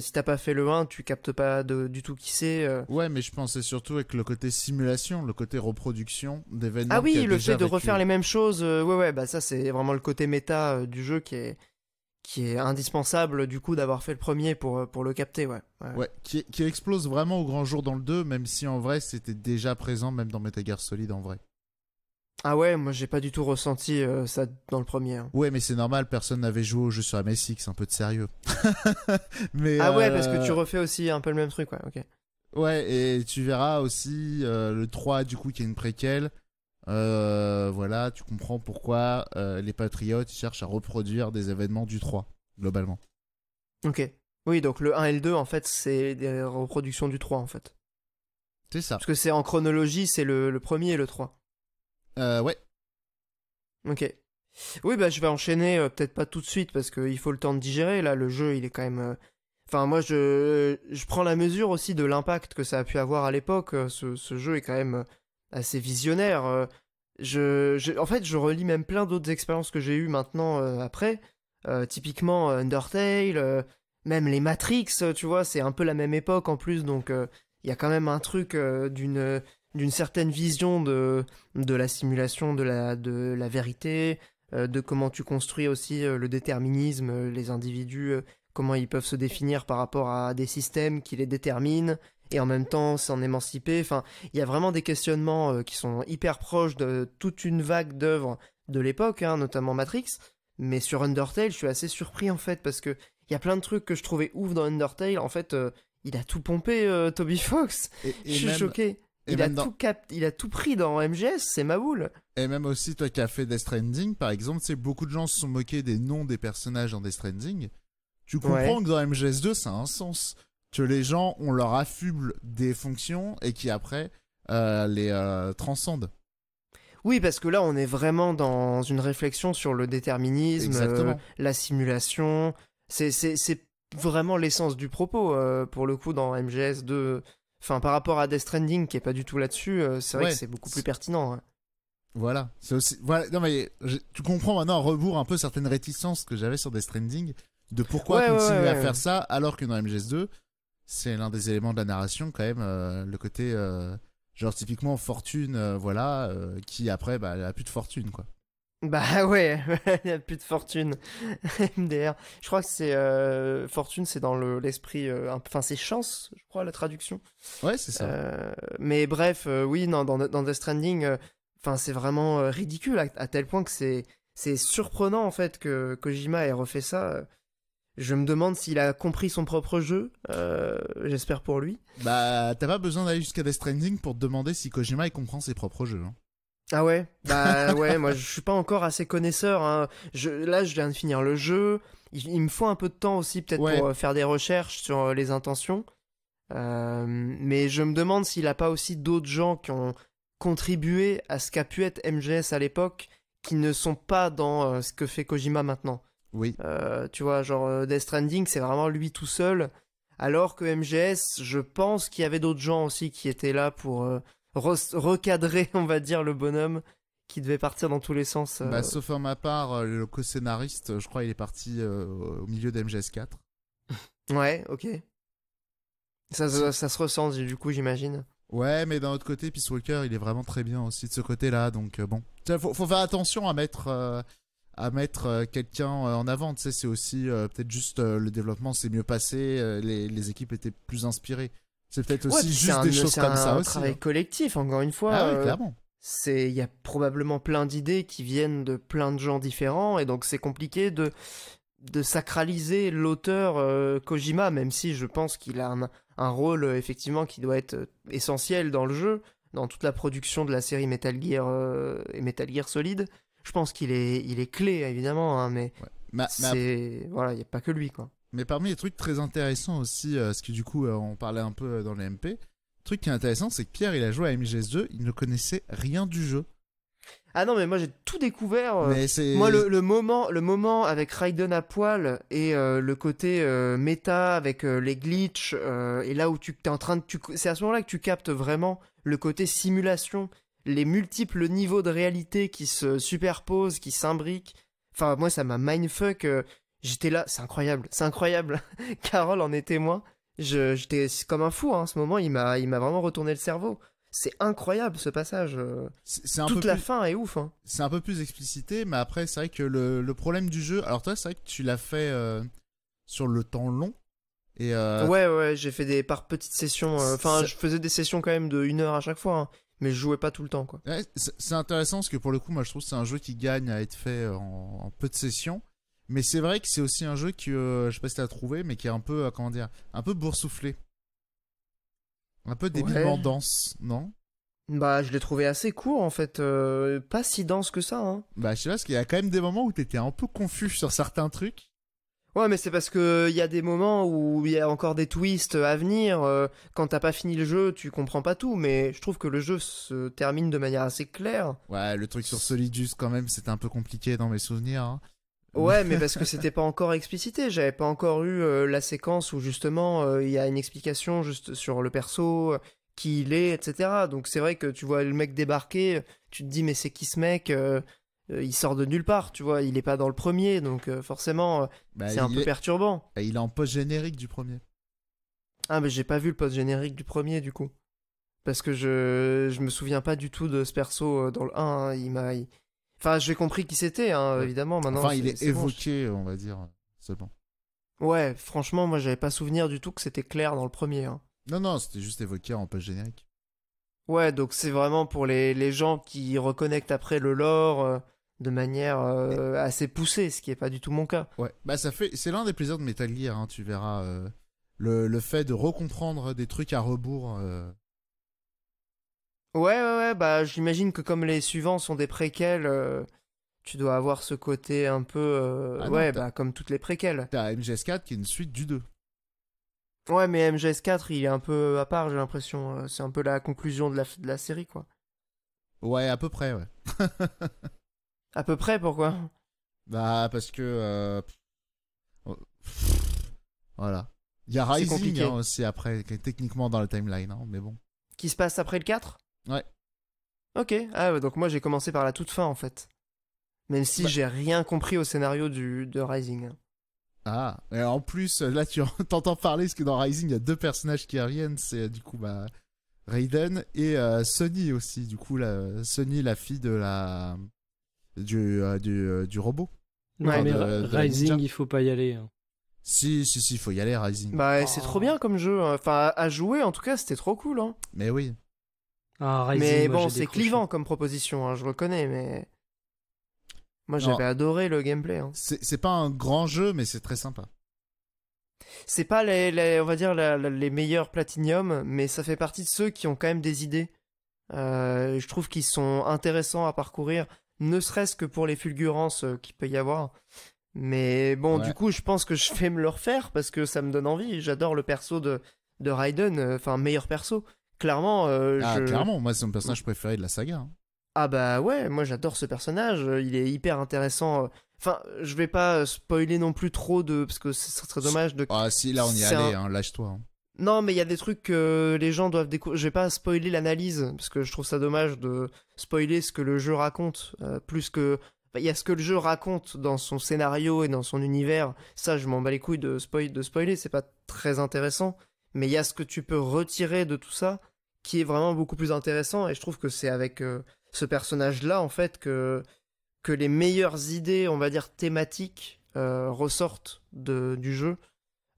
si t'as pas fait le 1, tu captes pas du tout qui c'est. Ouais, mais je pensais surtout avec le côté simulation, le côté reproduction d'événements. Ah oui, le fait de refaire les mêmes choses, ouais, ouais, bah ça c'est vraiment le côté méta du jeu qui est, qui est indispensable du coup d'avoir fait le premier pour, pour le capter, ouais. Ouais, qui, qui, explose vraiment au grand jour dans le 2, même si en vrai c'était déjà présent, même dans Metal Solid en vrai. Ah ouais, moi j'ai pas du tout ressenti euh, ça dans le premier. Hein. Ouais, mais c'est normal, personne n'avait joué au jeu sur MSX, un peu de sérieux. <laughs> ah ouais, parce que euh, tu refais aussi un peu le même truc, ouais, ok. Ouais, et tu verras aussi euh, le 3, du coup, qui est une préquelle. voilà, tu comprends pourquoi les Patriotes cherchent à reproduire des événements du 3, globalement. Ok. Oui, donc le 1 et le 2, en fait, c'est des reproductions du 3, en fait. C'est ça. Parce que c'est en chronologie, c'est le, le premier et le 3. Euh, ouais. Ok. Oui, bah je vais enchaîner, euh, peut-être pas tout de suite parce qu'il faut le temps de digérer. Là, le jeu, il est quand même. Euh, enfin, moi, je, je prends la mesure aussi de l'impact que ça a pu avoir à l'époque. Ce, ce jeu est quand même assez visionnaire. Je, en fait, je relis même plein d'autres expériences que j'ai eues maintenant après. typiquement Undertale, même les Matrix, tu vois, c'est un peu la même époque en plus, donc il y a quand même un truc d'une d'une certaine vision de, la simulation, de la, de la vérité, euh, de comment tu construis aussi euh, le déterminisme, euh, les individus, comment ils peuvent se définir par rapport à des systèmes qui les déterminent et en même temps s'en émanciper. Enfin, il y a vraiment des questionnements qui sont hyper proches de toute une vague d'œuvres de l'époque, hein, notamment Matrix. Mais sur Undertale, je suis assez surpris en fait parce que il y a plein de trucs que je trouvais ouf dans Undertale. En fait, il a tout pompé, Toby Fox. je suis choqué il, a tout il a tout pris dans MGS, c'est ma boule. Et même aussi, toi qui as fait Death Stranding, par exemple, c'est beaucoup de gens se sont moqués des noms des personnages dans Death Stranding. Tu comprends que dans MGS2, ça a un sens. Que les gens, on leur affuble des fonctions et qui après euh, les euh, transcendent. Oui, parce que là, on est vraiment dans une réflexion sur le déterminisme, euh, la simulation. C'est vraiment l'essence du propos, pour le coup, dans MGS2. Enfin, par rapport à Death Stranding, qui est pas du tout là-dessus, euh, c'est vrai que c'est beaucoup plus pertinent. Hein. Voilà. C'est aussi, voilà. mais tu comprends maintenant, à rebours, un peu certaines réticences que j'avais sur Death Stranding, de pourquoi continuer à faire ça, alors que dans MGS2, c'est l'un des éléments de la narration, quand même, euh, le côté, euh, genre, typiquement, fortune, voilà, qui après, bah, elle a plus de fortune, quoi. Bah <laughs> ouais, il n'y a plus de fortune. MDR. <laughs> Je crois que c'est euh, fortune, c'est dans l'esprit. Euh, enfin, c'est chance, je crois, la traduction. Ouais, c'est ça. Euh, mais bref, oui, dans, dans Death Stranding, enfin, c'est vraiment ridicule à, tel point que c'est c'est surprenant en fait que Kojima ait refait ça. Je me demande s'il a compris son propre jeu. J'espère pour lui. Bah, t'as pas besoin d'aller jusqu'à Death Stranding pour te demander si Kojima il comprend ses propres jeux. Hein. Ah ouais Bah ouais, moi je suis pas encore assez connaisseur. Hein. Je, là, je viens de finir le jeu. Il, me faut un peu de temps aussi, peut-être, pour euh, faire des recherches sur euh, les intentions. Euh, mais je me demande s'il a pas aussi d'autres gens qui ont contribué à ce qu'a pu être MGS à l'époque, qui ne sont pas dans ce que fait Kojima maintenant. Oui. tu vois, genre Death Stranding, c'est vraiment lui tout seul. Alors que MGS, je pense qu'il y avait d'autres gens aussi qui étaient là pour recadrer, <laughs> on va dire, le bonhomme qui devait partir dans tous les sens. Euh. Bah, sauf en ma part, euh, le co-scénariste, je crois, il est parti euh, au milieu d'MGS4. <laughs> ouais, ok. Ça, ça, se ressent du coup, j'imagine. Ouais, mais d'un autre côté, Peace Walker, il est vraiment très bien aussi de ce côté-là, donc bon. Faut, faut faire attention à mettre à mettre quelqu'un en avant. Tu sais, c'est aussi peut-être juste le développement s'est mieux passé, les, les, équipes étaient plus inspirées. C'est peut-être aussi juste des choses comme ça aussi. C'est un travail hein. collectif, encore une fois. Ah euh, il y a probablement plein d'idées qui viennent de plein de gens différents et donc c'est compliqué de sacraliser l'auteur euh, Kojima, même si je pense qu'il a un, rôle euh, effectivement qui doit être essentiel dans le jeu, dans toute la production de la série Metal Gear et Metal Gear Solid. Je pense qu'il est, clé évidemment, hein, mais, voilà, il n'y a pas que lui quoi. Mais parmi les trucs très intéressants aussi, euh, ce qui que du coup, euh, on parlait un peu euh, dans les MP, le truc qui est intéressant, c'est que Pierre, il a joué à MGS2, il ne connaissait rien du jeu. Ah non, mais moi j'ai tout découvert. moi, le, moment, le moment avec Raiden à poil et le côté méta avec les glitches et là où tu es en train de, c'est à ce moment-là que tu captes vraiment le côté simulation, les multiples niveaux de réalité qui se superposent, qui s'imbriquent. Enfin, moi ça m'a mindfuck. J'étais là, c'est incroyable, c'est incroyable. <laughs> Carole en est témoin. J'étais comme un fou hein, en ce moment, il m'a vraiment retourné le cerveau. C'est incroyable ce passage. Euh. C'est Toute peu la fin est ouf. Hein. C'est un peu plus explicité, mais après, c'est vrai que le, le, problème du jeu. Alors, toi, c'est vrai que tu l'as fait euh, sur le temps long. Et euh, Ouais, ouais, j'ai fait des par petites sessions. Enfin, je faisais des sessions quand même de une heure à chaque fois, hein, mais je jouais pas tout le temps. quoi. c'est intéressant parce que pour le coup, moi je trouve que c'est un jeu qui gagne à être fait en peu de sessions. Mais c'est vrai que c'est aussi un jeu que, euh, je sais pas si t'as trouvé, mais qui est un peu, euh, comment dire, un peu boursouflé. Un peu débilement dense, non bah, je l'ai trouvé assez court en fait, euh, pas si dense que ça. Hein. Bah, je sais pas, parce qu'il y a quand même des moments où t'étais un peu confus sur certains trucs. Ouais, mais c'est parce qu'il y a des moments où il y a encore des twists à venir. quand t'as pas fini le jeu, tu comprends pas tout, mais je trouve que le jeu se termine de manière assez claire. Ouais, le truc sur Solidus quand même, c'était un peu compliqué dans mes souvenirs. Hein. Ouais, mais parce que c'était pas encore explicité. J'avais pas encore eu euh, la séquence où justement euh, il y a une explication juste sur le perso, euh, qui il est, etc. Donc c'est vrai que tu vois le mec débarquer, tu te dis mais c'est qui ce mec Il sort de nulle part, tu vois. Il est pas dans le premier, donc forcément bah, c'est un peu perturbant. Et il est en post générique du premier. Ah mais j'ai pas vu le post générique du premier du coup, parce que je je me souviens pas du tout de ce perso dans le 1. Hein. Il m'a Enfin, j'ai compris qui c'était, hein, évidemment. Maintenant, enfin, il est, évoqué, on va dire, seulement. Ouais, franchement, moi, j'avais pas souvenir du tout que c'était clair dans le premier. Hein. Non, non, c'était juste évoqué en page générique. Ouais, donc c'est vraiment pour les, les, gens qui reconnectent après le lore euh, de manière euh, assez poussée, ce qui est pas du tout mon cas. Ouais, bah ça fait, c'est l'un des plaisirs de Metal Gear, hein, tu verras. Euh, le, le, fait de recomprendre des trucs à rebours Ouais, ouais, ouais, bah j'imagine que comme les suivants sont des préquels, euh, tu dois avoir ce côté un peu. Euh, ah ouais, bah comme toutes les préquelles. T'as MGS4 qui est une suite du 2. Ouais, mais MGS4, il est un peu à part, j'ai l'impression. Euh, c'est un peu la conclusion de la, de la série, quoi. Ouais, à peu près, ouais. <laughs> À peu près, pourquoi Bah, parce que. Oh, voilà. Il y a Rising, hein, aussi après, techniquement dans la timeline, hein, mais bon. Qui se passe après le 4 Ouais. Ok, ah donc moi j'ai commencé par la toute fin en fait. Même si j'ai rien compris au scénario du, de Rising. Ah, et en plus, euh, là tu <laughs> t'entends parler parce que dans Rising il y a deux personnages qui reviennent, c'est euh, du coup bah, Raiden et euh, Sony aussi, du coup la, Sonny la fille de la du, du, robot. Ouais, mais Rising il faut pas y aller. Hein. Si, Si, si, il faut y aller, Rising. Bah, c'est oh. trop bien comme jeu. Hein. Enfin, à jouer, en tout cas, c'était trop cool. Hein. Mais oui. Ah, mais bon, c'est clivant comme proposition, hein, je reconnais, mais. Moi, j'avais adoré le gameplay. Hein. C'est pas un grand jeu, mais c'est très sympa. C'est pas les, on va dire les meilleurs platiniums, mais ça fait partie de ceux qui ont quand même des idées. Euh, je trouve qu'ils sont intéressants à parcourir, ne serait-ce que pour les fulgurances euh, qu'il peut y avoir. Mais bon, du coup, je pense que je vais me le refaire parce que ça me donne envie. J'adore le perso de, de Raiden, euh, enfin, meilleur perso. Euh, ah, clairement. moi, c'est mon personnage préféré de la saga. Hein. Ah, bah ouais, moi, j'adore ce personnage. Euh, il est hyper intéressant. Euh. Enfin, je vais pas spoiler non plus trop de. Parce que ce serait dommage de. Ah, si, là, on y est hein, lâche-toi. Hein. Non, mais il y a des trucs que les gens doivent découvrir. Je vais pas spoiler l'analyse, parce que je trouve ça dommage de spoiler ce que le jeu raconte, plus que. Il y a ce que le jeu raconte dans son scénario et dans son univers. Ça, je m'en bats les couilles de, spoil... de spoiler, c'est pas très intéressant. Mais il y a ce que tu peux retirer de tout ça qui est vraiment beaucoup plus intéressant. Et je trouve que c'est avec euh, ce personnage-là, en fait, que, que les meilleures idées, on va dire, thématiques euh, ressortent du jeu.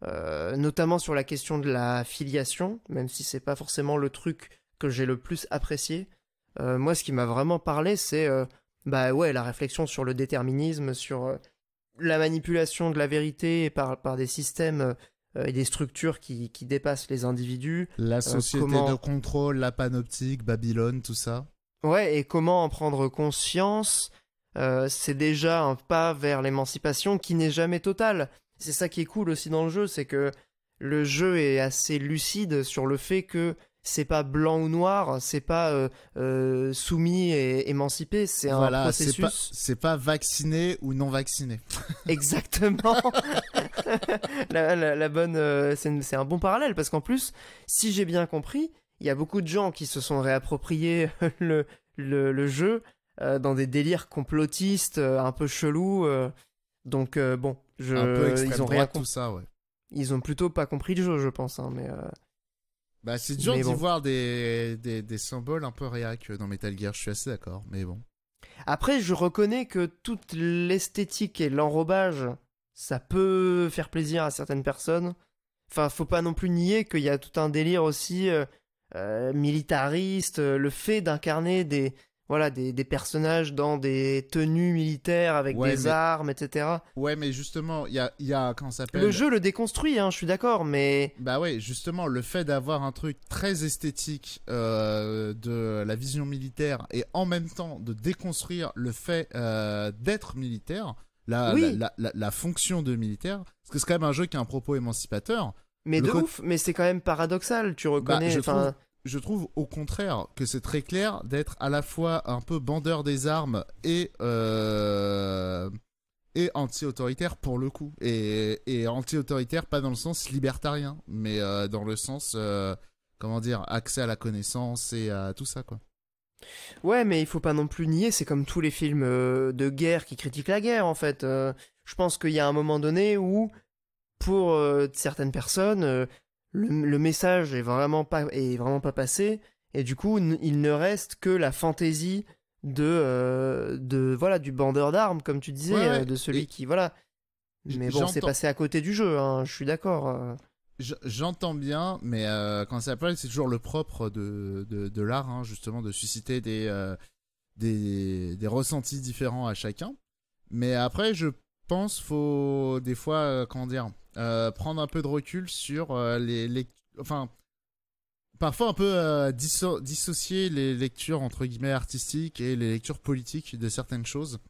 Euh, notamment sur la question de la filiation, même si c'est pas forcément le truc que j'ai le plus apprécié. moi, ce qui m'a vraiment parlé, c'est bah ouais, la réflexion sur le déterminisme, sur la manipulation de la vérité par, par des systèmes euh, et des structures qui, qui, dépassent les individus. Euh, la société de contrôle, la panoptique, Babylone, tout ça. Ouais, et comment en prendre conscience euh, c'est déjà un pas vers l'émancipation qui n'est jamais totale. C'est ça qui est cool aussi dans le jeu, c'est que le jeu est assez lucide sur le fait que c'est pas blanc ou noir, c'est pas soumis et émancipé, c'est un voilà, processus. C'est pas vacciné ou non vacciné. <laughs> Exactement. <laughs> la, bonne, euh, c'est un bon parallèle parce qu'en plus, si j'ai bien compris, il y a beaucoup de gens qui se sont réappropriés <laughs> le, jeu euh, dans des délires complotistes euh, un peu chelous. donc bon, je, ils ont rien ça, ouais. Ils ont plutôt pas compris le jeu, je pense. Hein, mais bah c'est dur d'y voir des, des, symboles un peu réac dans Metal Gear. Je suis assez d'accord, mais bon. Après, je reconnais que toute l'esthétique et l'enrobage ça peut faire plaisir à certaines personnes. Enfin, faut pas non plus nier qu'il y a tout un délire aussi euh, euh, militariste, euh, le fait d'incarner des voilà des, personnages dans des tenues militaires avec des armes, etc. Ouais, mais justement, il y a, y a comment ça s'appelle. Le jeu le déconstruit, hein, je suis d'accord, mais. Bah ouais, justement, le fait d'avoir un truc très esthétique de la vision militaire et en même temps de déconstruire le fait d'être militaire la, fonction de militaire. Parce que c'est quand même un jeu qui a un propos émancipateur. Mais ouf, mais c'est quand même paradoxal, tu bah, reconnais. je, trouve, au contraire que c'est très clair d'être à la fois un peu bandeur des armes et, euh, et anti-autoritaire pour le coup. Et, anti-autoritaire pas dans le sens libertarien, mais euh, dans le sens, euh, comment dire, accès à la connaissance et à tout ça, quoi. Ouais, mais il faut pas non plus nier, c'est comme tous les films euh, de guerre qui critiquent la guerre, en fait. Euh. je pense qu'il y a un moment donné où, pour euh, certaines personnes, le, message est vraiment pas, est vraiment pas passé, et du coup, il ne reste que la fantaisie de, de voilà, du bandeur d'armes, comme tu disais, de celui qui, voilà. Mais bon, c'est passé à côté du jeu, hein, je suis d'accord. J'entends bien, mais euh, quand ça parle, c'est toujours le propre de, l'art, hein, justement, de susciter euh, des, des, ressentis différents à chacun. Mais après, je pense faut des fois, euh, comment dire, prendre un peu de recul sur les, les... Enfin, parfois un peu dissocier les lectures, entre guillemets, artistiques et les lectures politiques de certaines choses.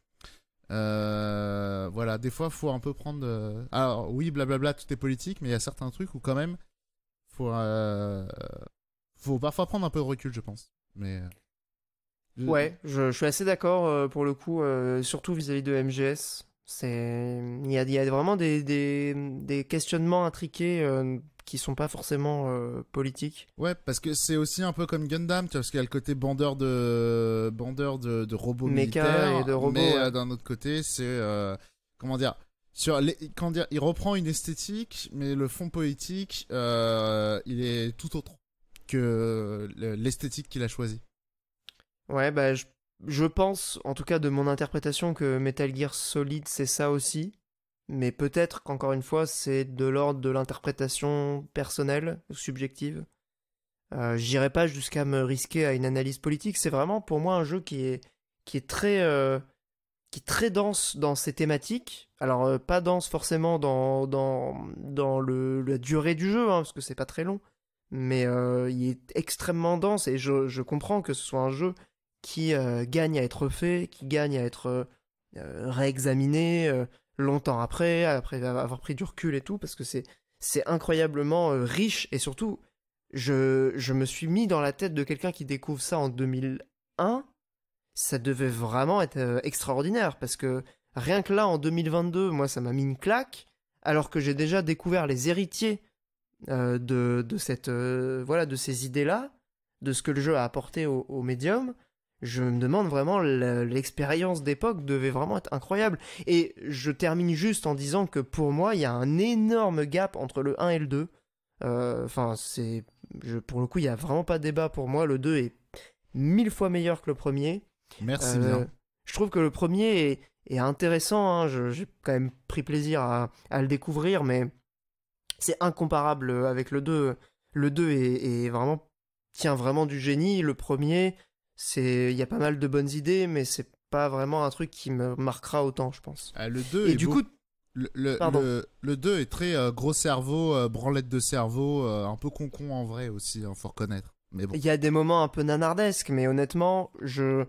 Euh, voilà, des fois, faut un peu prendre. Euh, alors oui, blablabla, tout est politique, mais il y a certains trucs où quand même, faut, euh, faut parfois prendre un peu de recul, je pense. Mais ouais, je, suis assez d'accord pour le coup, surtout vis-à-vis de MGS. il y a, y a vraiment des, des questionnements intriqués qui sont pas forcément euh, politiques. Ouais, parce que c'est aussi un peu comme Gundam, tu vois, parce qu'il y a le côté bandeur de bandeur de, robots et de robots, mais euh, d'un autre côté, c'est euh, comment dire sur les, il reprend une esthétique, mais le fond poétique, il est tout autre que l'esthétique qu'il a choisi. Ouais, bah je, je pense, en tout cas de mon interprétation, que Metal Gear Solid c'est ça aussi. Mais peut-être qu'encore une fois, c'est de l'ordre de l'interprétation personnelle, subjective. Euh, j'irai pas jusqu'à me risquer à une analyse politique. C'est vraiment pour moi un jeu qui est, qui est très, euh, qui est très dense dans ses thématiques. Alors euh, pas dense forcément dans, dans, dans le, la durée du jeu, hein, parce que c'est pas très long. Mais il est extrêmement dense et je, je, comprends que ce soit un jeu qui gagne à être fait, qui gagne à être réexaminé longtemps après, après avoir pris du recul et tout, parce que c'est c'est incroyablement euh, riche et surtout, je, je me suis mis dans la tête de quelqu'un qui découvre ça en 2001, ça devait vraiment être euh, extraordinaire parce que rien que là en 2022, moi ça m'a mis une claque, alors que j'ai déjà découvert les héritiers euh, de, de cette voilà de ces idées là, de ce que le jeu a apporté au médium je me demande vraiment, l'expérience d'époque devait vraiment être incroyable. Et je termine juste en disant que pour moi, il y a un énorme gap entre le 1 et le 2. Euh, enfin, c'est. Pour le coup, il n'y a vraiment pas de débat pour moi. Le 2 est mille fois meilleur que le premier. Merci euh, bien. Je trouve que le premier est, intéressant. Hein. J'ai quand même pris plaisir à, le découvrir, mais c'est incomparable avec le 2. Le 2 est vraiment tient vraiment du génie. Le premier, c'est il y a pas mal de bonnes idées mais c'est pas vraiment un truc qui me marquera autant je pense. Ah, le 2 et est du coup le, le, le, est très euh, gros cerveau, euh, branlette de cerveau, euh, un peu concon -con en vrai aussi, il hein, faut reconnaître. Mais bon. Il y a des moments un peu nanardesques, mais honnêtement, je,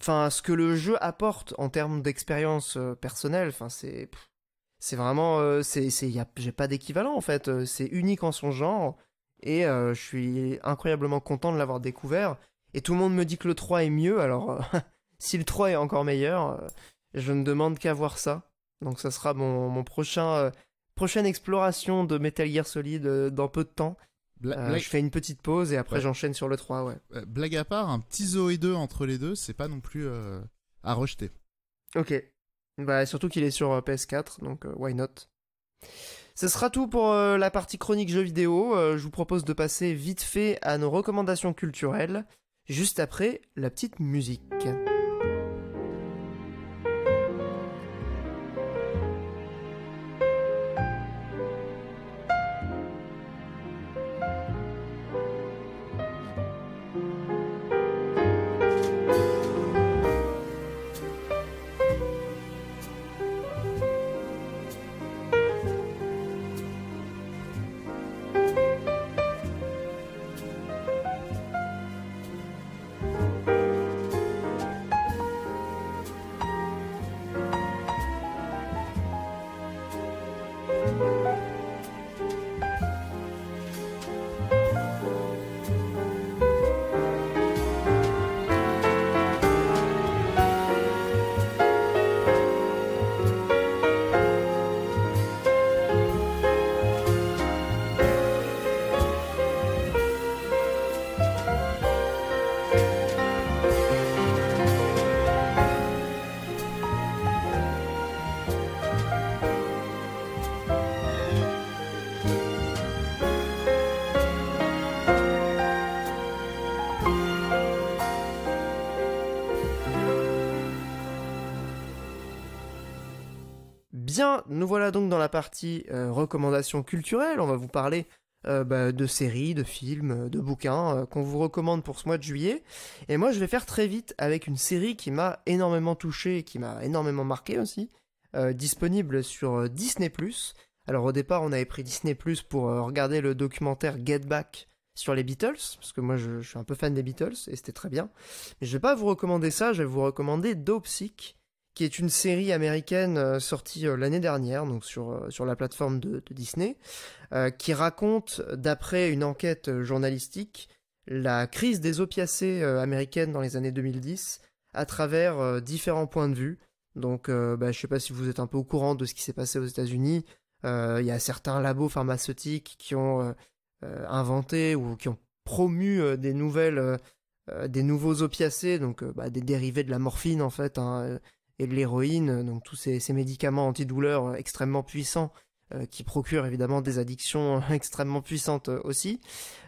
enfin, ce que le jeu apporte en termes d'expérience personnelle, enfin, c'est, c'est vraiment, c'est, c'est, j'ai pas d'équivalent en fait, c'est unique en son genre, et je suis incroyablement content de l'avoir découvert. Et tout le monde me dit que le 3 est mieux, alors euh, <laughs> si le 3 est encore meilleur, euh, je ne demande qu'à voir ça. Donc ça sera mon, prochain euh, prochaine exploration de Metal Gear Solid dans peu de temps. je fais une petite pause et après j'enchaîne sur le 3, ouais. Blague à part, un petit Zoé 2 entre les deux, c'est pas non plus à rejeter. Ok. Bah surtout qu'il est sur PS4, donc why not. Ce sera tout pour la partie chronique jeux vidéo. je vous propose de passer vite fait à nos recommandations culturelles juste après la petite musique. Bien, nous voilà donc dans la partie euh, recommandations culturelles. On va vous parler euh, bah, de séries, de films, euh, de bouquins qu'on vous recommande pour ce mois de juillet. Et moi, je vais faire très vite avec une série qui m'a énormément touché et qui m'a énormément marqué aussi, disponible sur Disney+. Alors au départ, on avait pris Disney+, pour regarder le documentaire Get Back sur les Beatles, parce que moi je, suis un peu fan des Beatles, et c'était très bien. Mais je vais pas vous recommander ça, je vais vous recommander Dope qui est une série américaine euh, sortie euh, l'année dernière, donc sur, euh, sur la plateforme de, Disney, qui raconte, d'après une enquête journalistique, la crise des opiacés américaines dans les années 2010 à travers différents points de vue. Donc, bah, je ne sais pas si vous êtes un peu au courant de ce qui s'est passé aux États-Unis. Il y a certains labos pharmaceutiques qui ont inventé ou qui ont promu des nouvelles, des nouveaux opiacés, donc bah, des dérivés de la morphine en fait. Hein, et de l'héroïne, donc tous ces, médicaments antidouleurs euh, extrêmement puissants euh, qui procurent évidemment des addictions euh, <laughs> extrêmement puissantes aussi,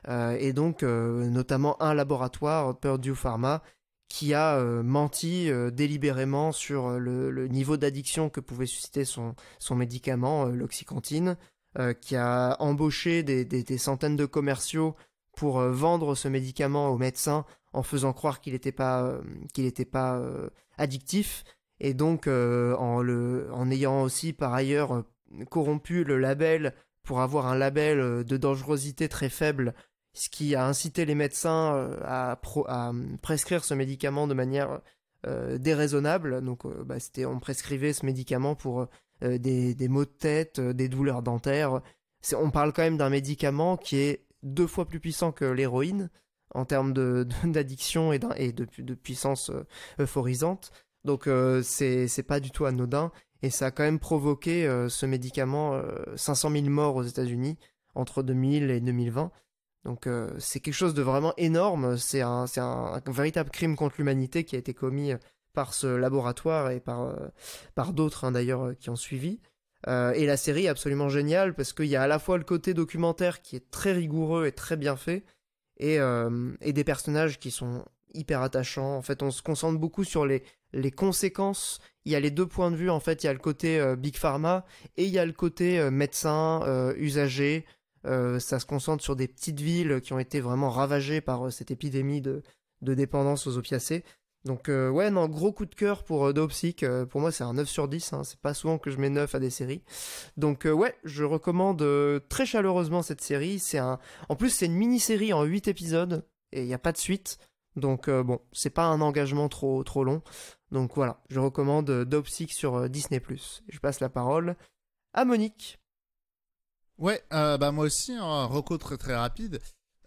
et donc notamment un laboratoire, Purdue Pharma, qui a menti délibérément sur le, niveau d'addiction que pouvait susciter son, médicament, l'oxycantine, qui a embauché des, centaines de commerciaux pour vendre ce médicament aux médecins en faisant croire qu'il n'était pas, qu'il pas addictif, et donc, euh, en, ayant aussi par ailleurs euh, corrompu le label pour avoir un label euh, de dangerosité très faible, ce qui a incité les médecins à, prescrire ce médicament de manière déraisonnable. Donc, bah, c'était on prescrivait ce médicament pour des, maux de tête, des douleurs dentaires. on parle quand même d'un médicament qui est deux fois plus puissant que l'héroïne en termes d'addiction et, de puissance euphorisante. Donc euh, c'est pas du tout anodin et ça a quand même provoqué euh, ce médicament 500 euh, 000 morts aux États-Unis entre 2000 et 2020. Donc c'est quelque chose de vraiment énorme, c'est un, véritable crime contre l'humanité qui a été commis par ce laboratoire et par, par d'autres hein, d'ailleurs qui ont suivi. et la série est absolument géniale parce qu'il y a à la fois le côté documentaire qui est très rigoureux et très bien fait, et des personnages qui sont hyper attachant. En fait, on se concentre beaucoup sur les, les conséquences. Il y a les deux points de vue. En fait, il y a le côté euh, big pharma et il y a le côté euh, médecin, euh, usager. ça se concentre sur des petites villes qui ont été vraiment ravagées par cette épidémie de, dépendance aux opiacés. Donc ouais, non, gros coup de cœur pour Dopsic. pour moi, c'est un 9 sur 10. Hein. C'est pas souvent que je mets 9 à des séries. Donc ouais, je recommande très chaleureusement cette série. C'est un, en plus, c'est une mini-série en 8 épisodes et il n'y a pas de suite. Donc euh, bon, c'est pas un engagement trop trop long. Donc voilà, je recommande euh, Dopsic sur euh, Disney+. Je passe la parole à Monique. Ouais, bah moi aussi un hein. recours très très rapide.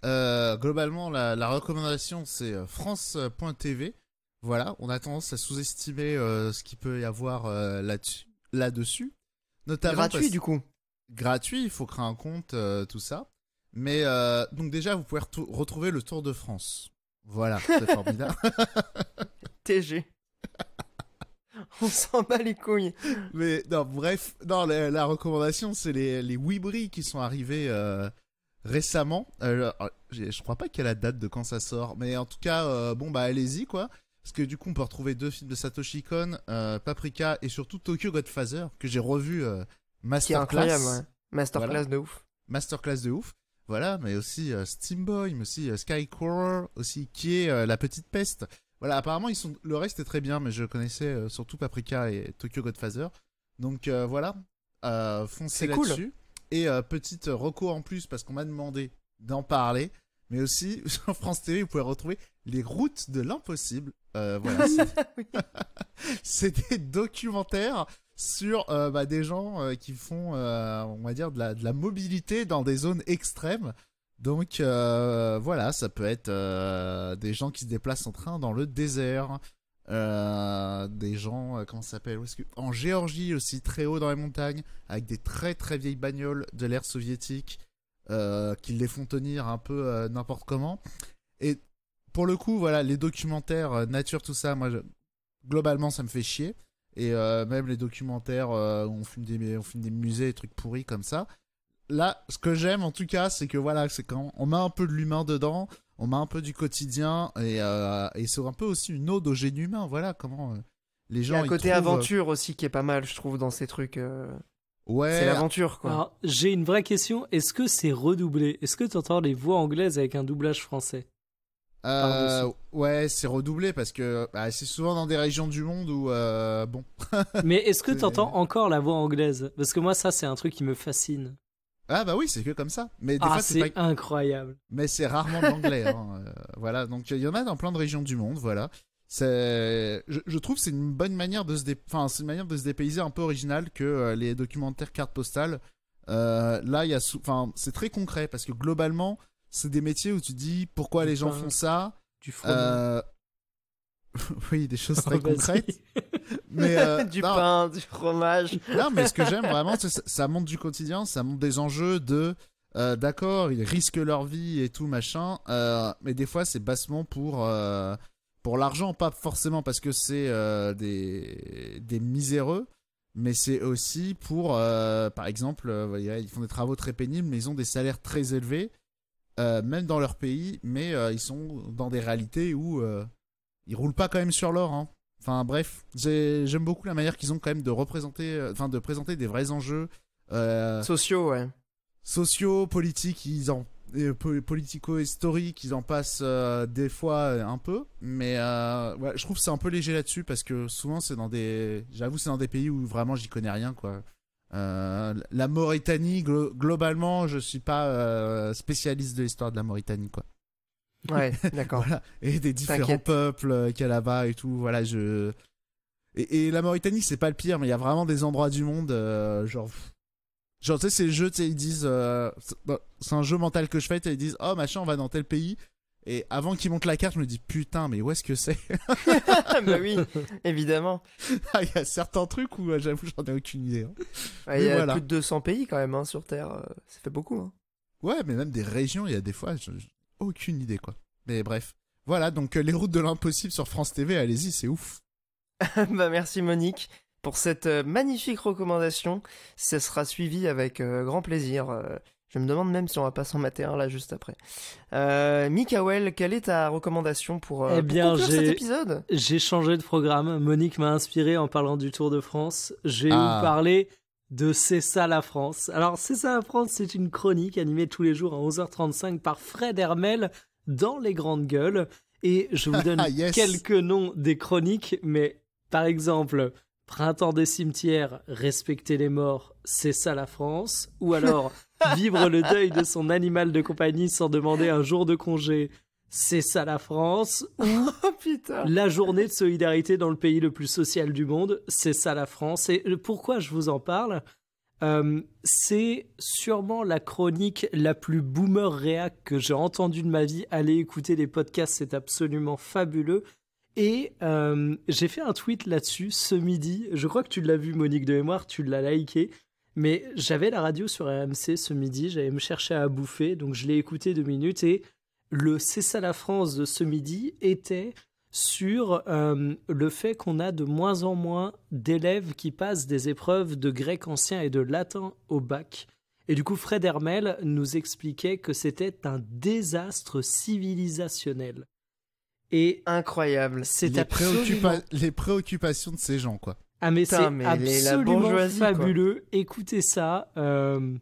globalement, la, recommandation c'est France.tv. Voilà, on a tendance à sous-estimer ce qu'il peut y avoir là-dessus, gratuit du coup. Gratuit, il faut créer un compte, tout ça. Mais donc déjà, vous pouvez retrouver le Tour de France voilà, c'est formidable. <laughs> TG. On s'en bat les couilles. Mais non, bref, non, la, recommandation, c'est les, les qui sont arrivés euh, récemment. Euh, je, ne crois pas qu'il y a la date de quand ça sort, mais en tout cas, euh, bon, bah allez-y, quoi. Parce que du coup, on peut retrouver deux films de Satoshi Kon, Paprika et surtout Tokyo Godfather, que j'ai revu Masterclass. Qui est incroyable, ouais. Masterclass de ouf. Masterclass de ouf voilà, mais aussi euh, Steam Boy, mais aussi euh, Skycrawler, aussi qui est euh, la petite peste. Voilà, apparemment ils sont, le reste est très bien, mais je connaissais surtout Paprika et Tokyo Godfather. Donc voilà, foncez là-dessus. Cool. Et petite recours en plus parce qu'on m'a demandé d'en parler mais aussi <laughs> sur France TV, vous pouvez retrouver les routes de l'impossible. Euh, voilà, <laughs> <laughs> c'est des documentaires sur euh, bah, des gens euh, qui font, euh, on va dire, de la, mobilité dans des zones extrêmes. Donc voilà, ça peut être des gens qui se déplacent en train dans le désert, des gens, comment ça s'appelle, en Géorgie aussi, très haut dans les montagnes, avec des très très vieilles bagnoles de l'ère soviétique qui euh, qu'ils les font tenir un peu euh, n'importe comment. Et pour le coup, voilà, les documentaires euh, nature, tout ça, moi, globalement, ça me fait chier. Et même les documentaires où on filme des, des musées, des trucs pourris comme ça. Là, ce que j'aime en tout cas, c'est que voilà, c'est quand on met un peu de l'humain dedans, on met un peu du quotidien et, c'est un peu aussi une ode au génie humain. Voilà comment les gens. Il y a un côté aventure aussi qui est pas mal, je trouve, dans ces trucs. Ouais. C'est l'aventure, quoi. j'ai une vraie question. Est-ce que c'est redoublé Est-ce que tu entends les voix anglaises avec un doublage français euh, ouais, c'est redoublé parce que bah, c'est souvent dans des régions du monde où euh, bon. <laughs> Mais est-ce que tu entends encore la voix anglaise Parce que moi, ça, c'est un truc qui me fascine. Ah bah oui, c'est que comme ça. Mais ah, c'est, incroyable. Mais c'est rarement l'anglais. Hein, euh, voilà, donc il y en a dans plein de régions du monde, voilà c'est, je, je, trouve, c'est une bonne manière de se, dé... enfin, c'est une manière de se dépayser un peu originale que euh, les documentaires cartes postales. Euh, là, il y a, enfin, c'est très concret parce que globalement, c'est des métiers où tu dis pourquoi les gens font ça. Du euh... <laughs> oui, des choses très <laughs> concrètes. mais <laughs> euh, du pain, du fromage. non, mais ce que j'aime vraiment, c'est ça, ça monte du quotidien, ça monte des enjeux de. Euh, d'accord, ils risquent leur vie et tout machin, mais des fois c'est bassement pour pour l'argent, pas forcément parce que c'est euh, des, des miséreux, mais c'est aussi pour, euh, par exemple, euh, ils font des travaux très pénibles, mais ils ont des salaires très élevés, même dans leur pays, mais ils sont dans des réalités où ils roulent pas quand même sur l'or. Hein. Enfin bref, j'aime beaucoup la manière qu'ils ont quand même de représenter, enfin de présenter des vrais enjeux sociaux, ouais. Sociaux, politiques, ils en euh, politico historiques ils en passent euh, des fois euh, un peu, mais ouais, je trouve c'est un peu léger là-dessus parce que souvent c'est dans des, j'avoue c'est dans des pays où vraiment j'y connais rien quoi. la Mauritanie globalement, je suis pas spécialiste de l'histoire de la Mauritanie quoi. Ouais, <laughs> d'accord. Et des différents peuples y a là-bas et tout, voilà je. Et, la Mauritanie c'est pas le pire, mais il y a vraiment des endroits du monde genre Genre, tu sais, ces jeux, tu sais, ils disent. Euh, bah, c'est un jeu mental que je fais, ils disent Oh, machin, on va dans tel pays. Et avant qu'ils montent la carte, je me dis Putain, mais où est-ce que c'est <laughs> <laughs> Bah oui, évidemment. Ah, il y a certains trucs où euh, j'avoue, j'en ai aucune idée. Hein. Il y a plus de 200 pays quand même hein, sur Terre. Euh, ça fait beaucoup. Hein. Ouais, mais même des régions, il y a des fois, j'ai aucune idée, quoi. Mais bref. Voilà, donc les routes de l'impossible sur France TV, allez-y, c'est ouf. <laughs> bah merci Monique pour cette euh, magnifique recommandation. Ça sera suivi avec euh, grand plaisir. Euh, je me demande même si on va pas s'en mater là juste après. Euh, quelle est ta recommandation pour, eh cet épisode J'ai changé de programme. Monique m'a inspiré en parlant du Tour de France. J'ai ah. parlé de C'est ça la France. Alors C'est ça la France, c'est une chronique animée tous les jours à 11h35 par Fred Hermel dans Les Grandes Gueules. Et je vous <laughs> donne ah, quelques noms des chroniques, mais par exemple, Printemps des cimetières, respecter les morts, c'est ça la France. Ou alors, <laughs> vivre le deuil de son animal de compagnie sans demander un jour de congé, c'est ça la France. Oh, la journée de solidarité dans le pays le plus social du monde, c'est ça la France. Et pourquoi je vous en parle euh, c'est sûrement la chronique la plus boomer réac que j'ai entendue de ma vie. Allez écouter les podcasts, c'est absolument fabuleux. Et euh, j'ai fait un tweet là-dessus ce midi. Je crois que tu l'as vu, Monique de mémoire, tu l'as liké. Mais j'avais la radio sur AMC ce midi, j'allais me chercher à bouffer, donc je l'ai écouté deux minutes et le C'est ça la France de ce midi était sur euh, le fait qu'on a de moins en moins d'élèves qui passent des épreuves de grec ancien et de latin au bac. Et du coup, Fred Hermel nous expliquait que c'était un désastre civilisationnel est incroyable. C'est absolument... les préoccupations de ces gens, quoi. Ah mais c'est absolument fabuleux. Écoutez ça. Euh,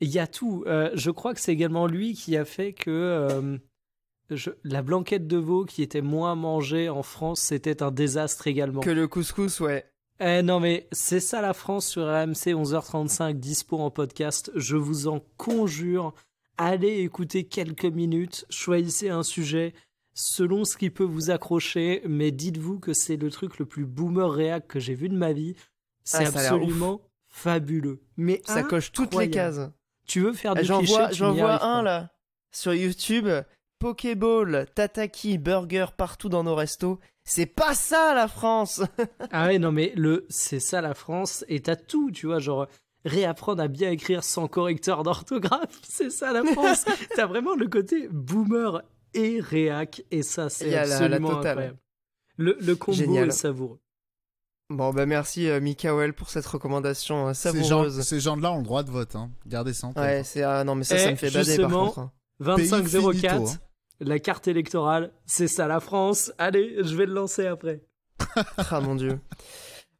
il y a tout. Euh, je crois que c'est également lui qui a fait que euh, la blanquette de veau qui était moins mangée en France, c'était un désastre également. Que le couscous, ouais. Eh non mais c'est ça la France sur AMC 11h35 dispo en podcast. Je vous en conjure, allez écouter quelques minutes, choisissez un sujet, selon ce qui peut vous accrocher, mais dites-vous que c'est le truc le plus boomer réac que j'ai vu de ma vie. Ah, c'est absolument fabuleux. Mais ça coche toutes les cases. Tu veux faire ah, des J'en vois, j'en vois un là sur YouTube. Pokéball, tataki, burger partout dans nos restos. C'est pas ça la France. <laughs> ah ouais, non mais le c'est ça la France et t'as tout, tu vois, genre réapprendre à bien écrire sans correcteur d'orthographe, <laughs> c'est ça la France. <laughs> t'as vraiment le côté boomer et réac. Et ça, c'est absolument la, incroyable. Le, le combo est savoureux. Bon, bah merci euh, Mikael pour cette recommandation euh, savoureuse. Ces gens-là ont le droit de vote, hein. gardez ça Ouais, hein. c'est, ah, non, mais ça, ça eh, me fait bader par contre. 2504, hein. la carte électorale, c'est ça la France. Allez, je vais le lancer après. <laughs> ah mon dieu.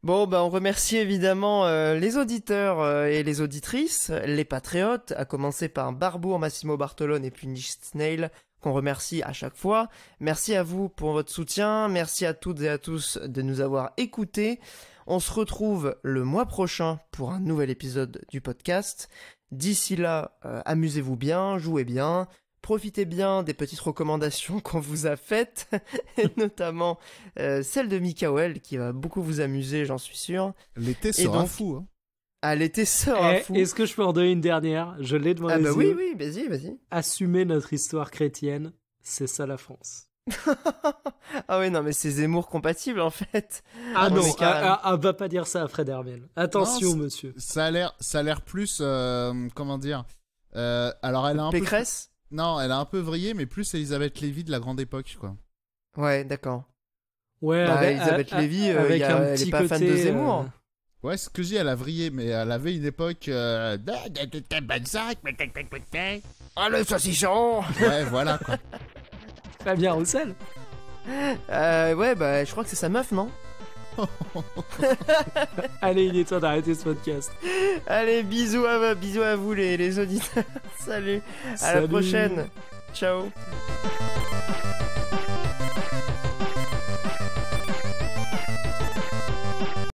Bon, bah, on remercie évidemment euh, les auditeurs euh, et les auditrices, les patriotes, à commencer par Barbour, Massimo Bartolone et puis Nish Snail qu'on remercie à chaque fois. Merci à vous pour votre soutien. Merci à toutes et à tous de nous avoir écoutés. On se retrouve le mois prochain pour un nouvel épisode du podcast. D'ici là, euh, amusez-vous bien, jouez bien, profitez bien des petites recommandations <laughs> qu'on vous a faites, et <laughs> notamment euh, celle de Mikael qui va beaucoup vous amuser, j'en suis sûr. L'été sera fou. Hein. Elle était sœur Est-ce que je peux en donner une dernière Je l'ai demandé. ah bah Oui, oui, vas-y, vas-y. Assumer notre histoire chrétienne, c'est ça la France. <laughs> ah oui, non, mais c'est Zemmour compatible en fait. Ah non, ah, ah, ah, va pas dire ça à Fred Attention, monsieur. Ça a l'air, ça a l'air plus, euh, comment dire euh, Alors, elle a un Pécresse Non, elle a un peu vrillé, mais plus Elisabeth Lévy de la grande époque, quoi. Ouais, d'accord. Ouais, bah, avec, Elisabeth euh, Lévy, un petit est pas fan de Zemmour. Ouais, ce que j'ai, elle a vrillé, mais elle avait une époque. Ah, le saucisson Ouais, voilà quoi. <laughs> Fabien Roussel euh, Ouais, bah, je crois que c'est sa meuf, non <laughs> Allez, il est temps d'arrêter ce podcast. Allez, bisous à, bisous à vous, les, auditeurs. Salut. <laughs> Salut. À la prochaine. Ciao.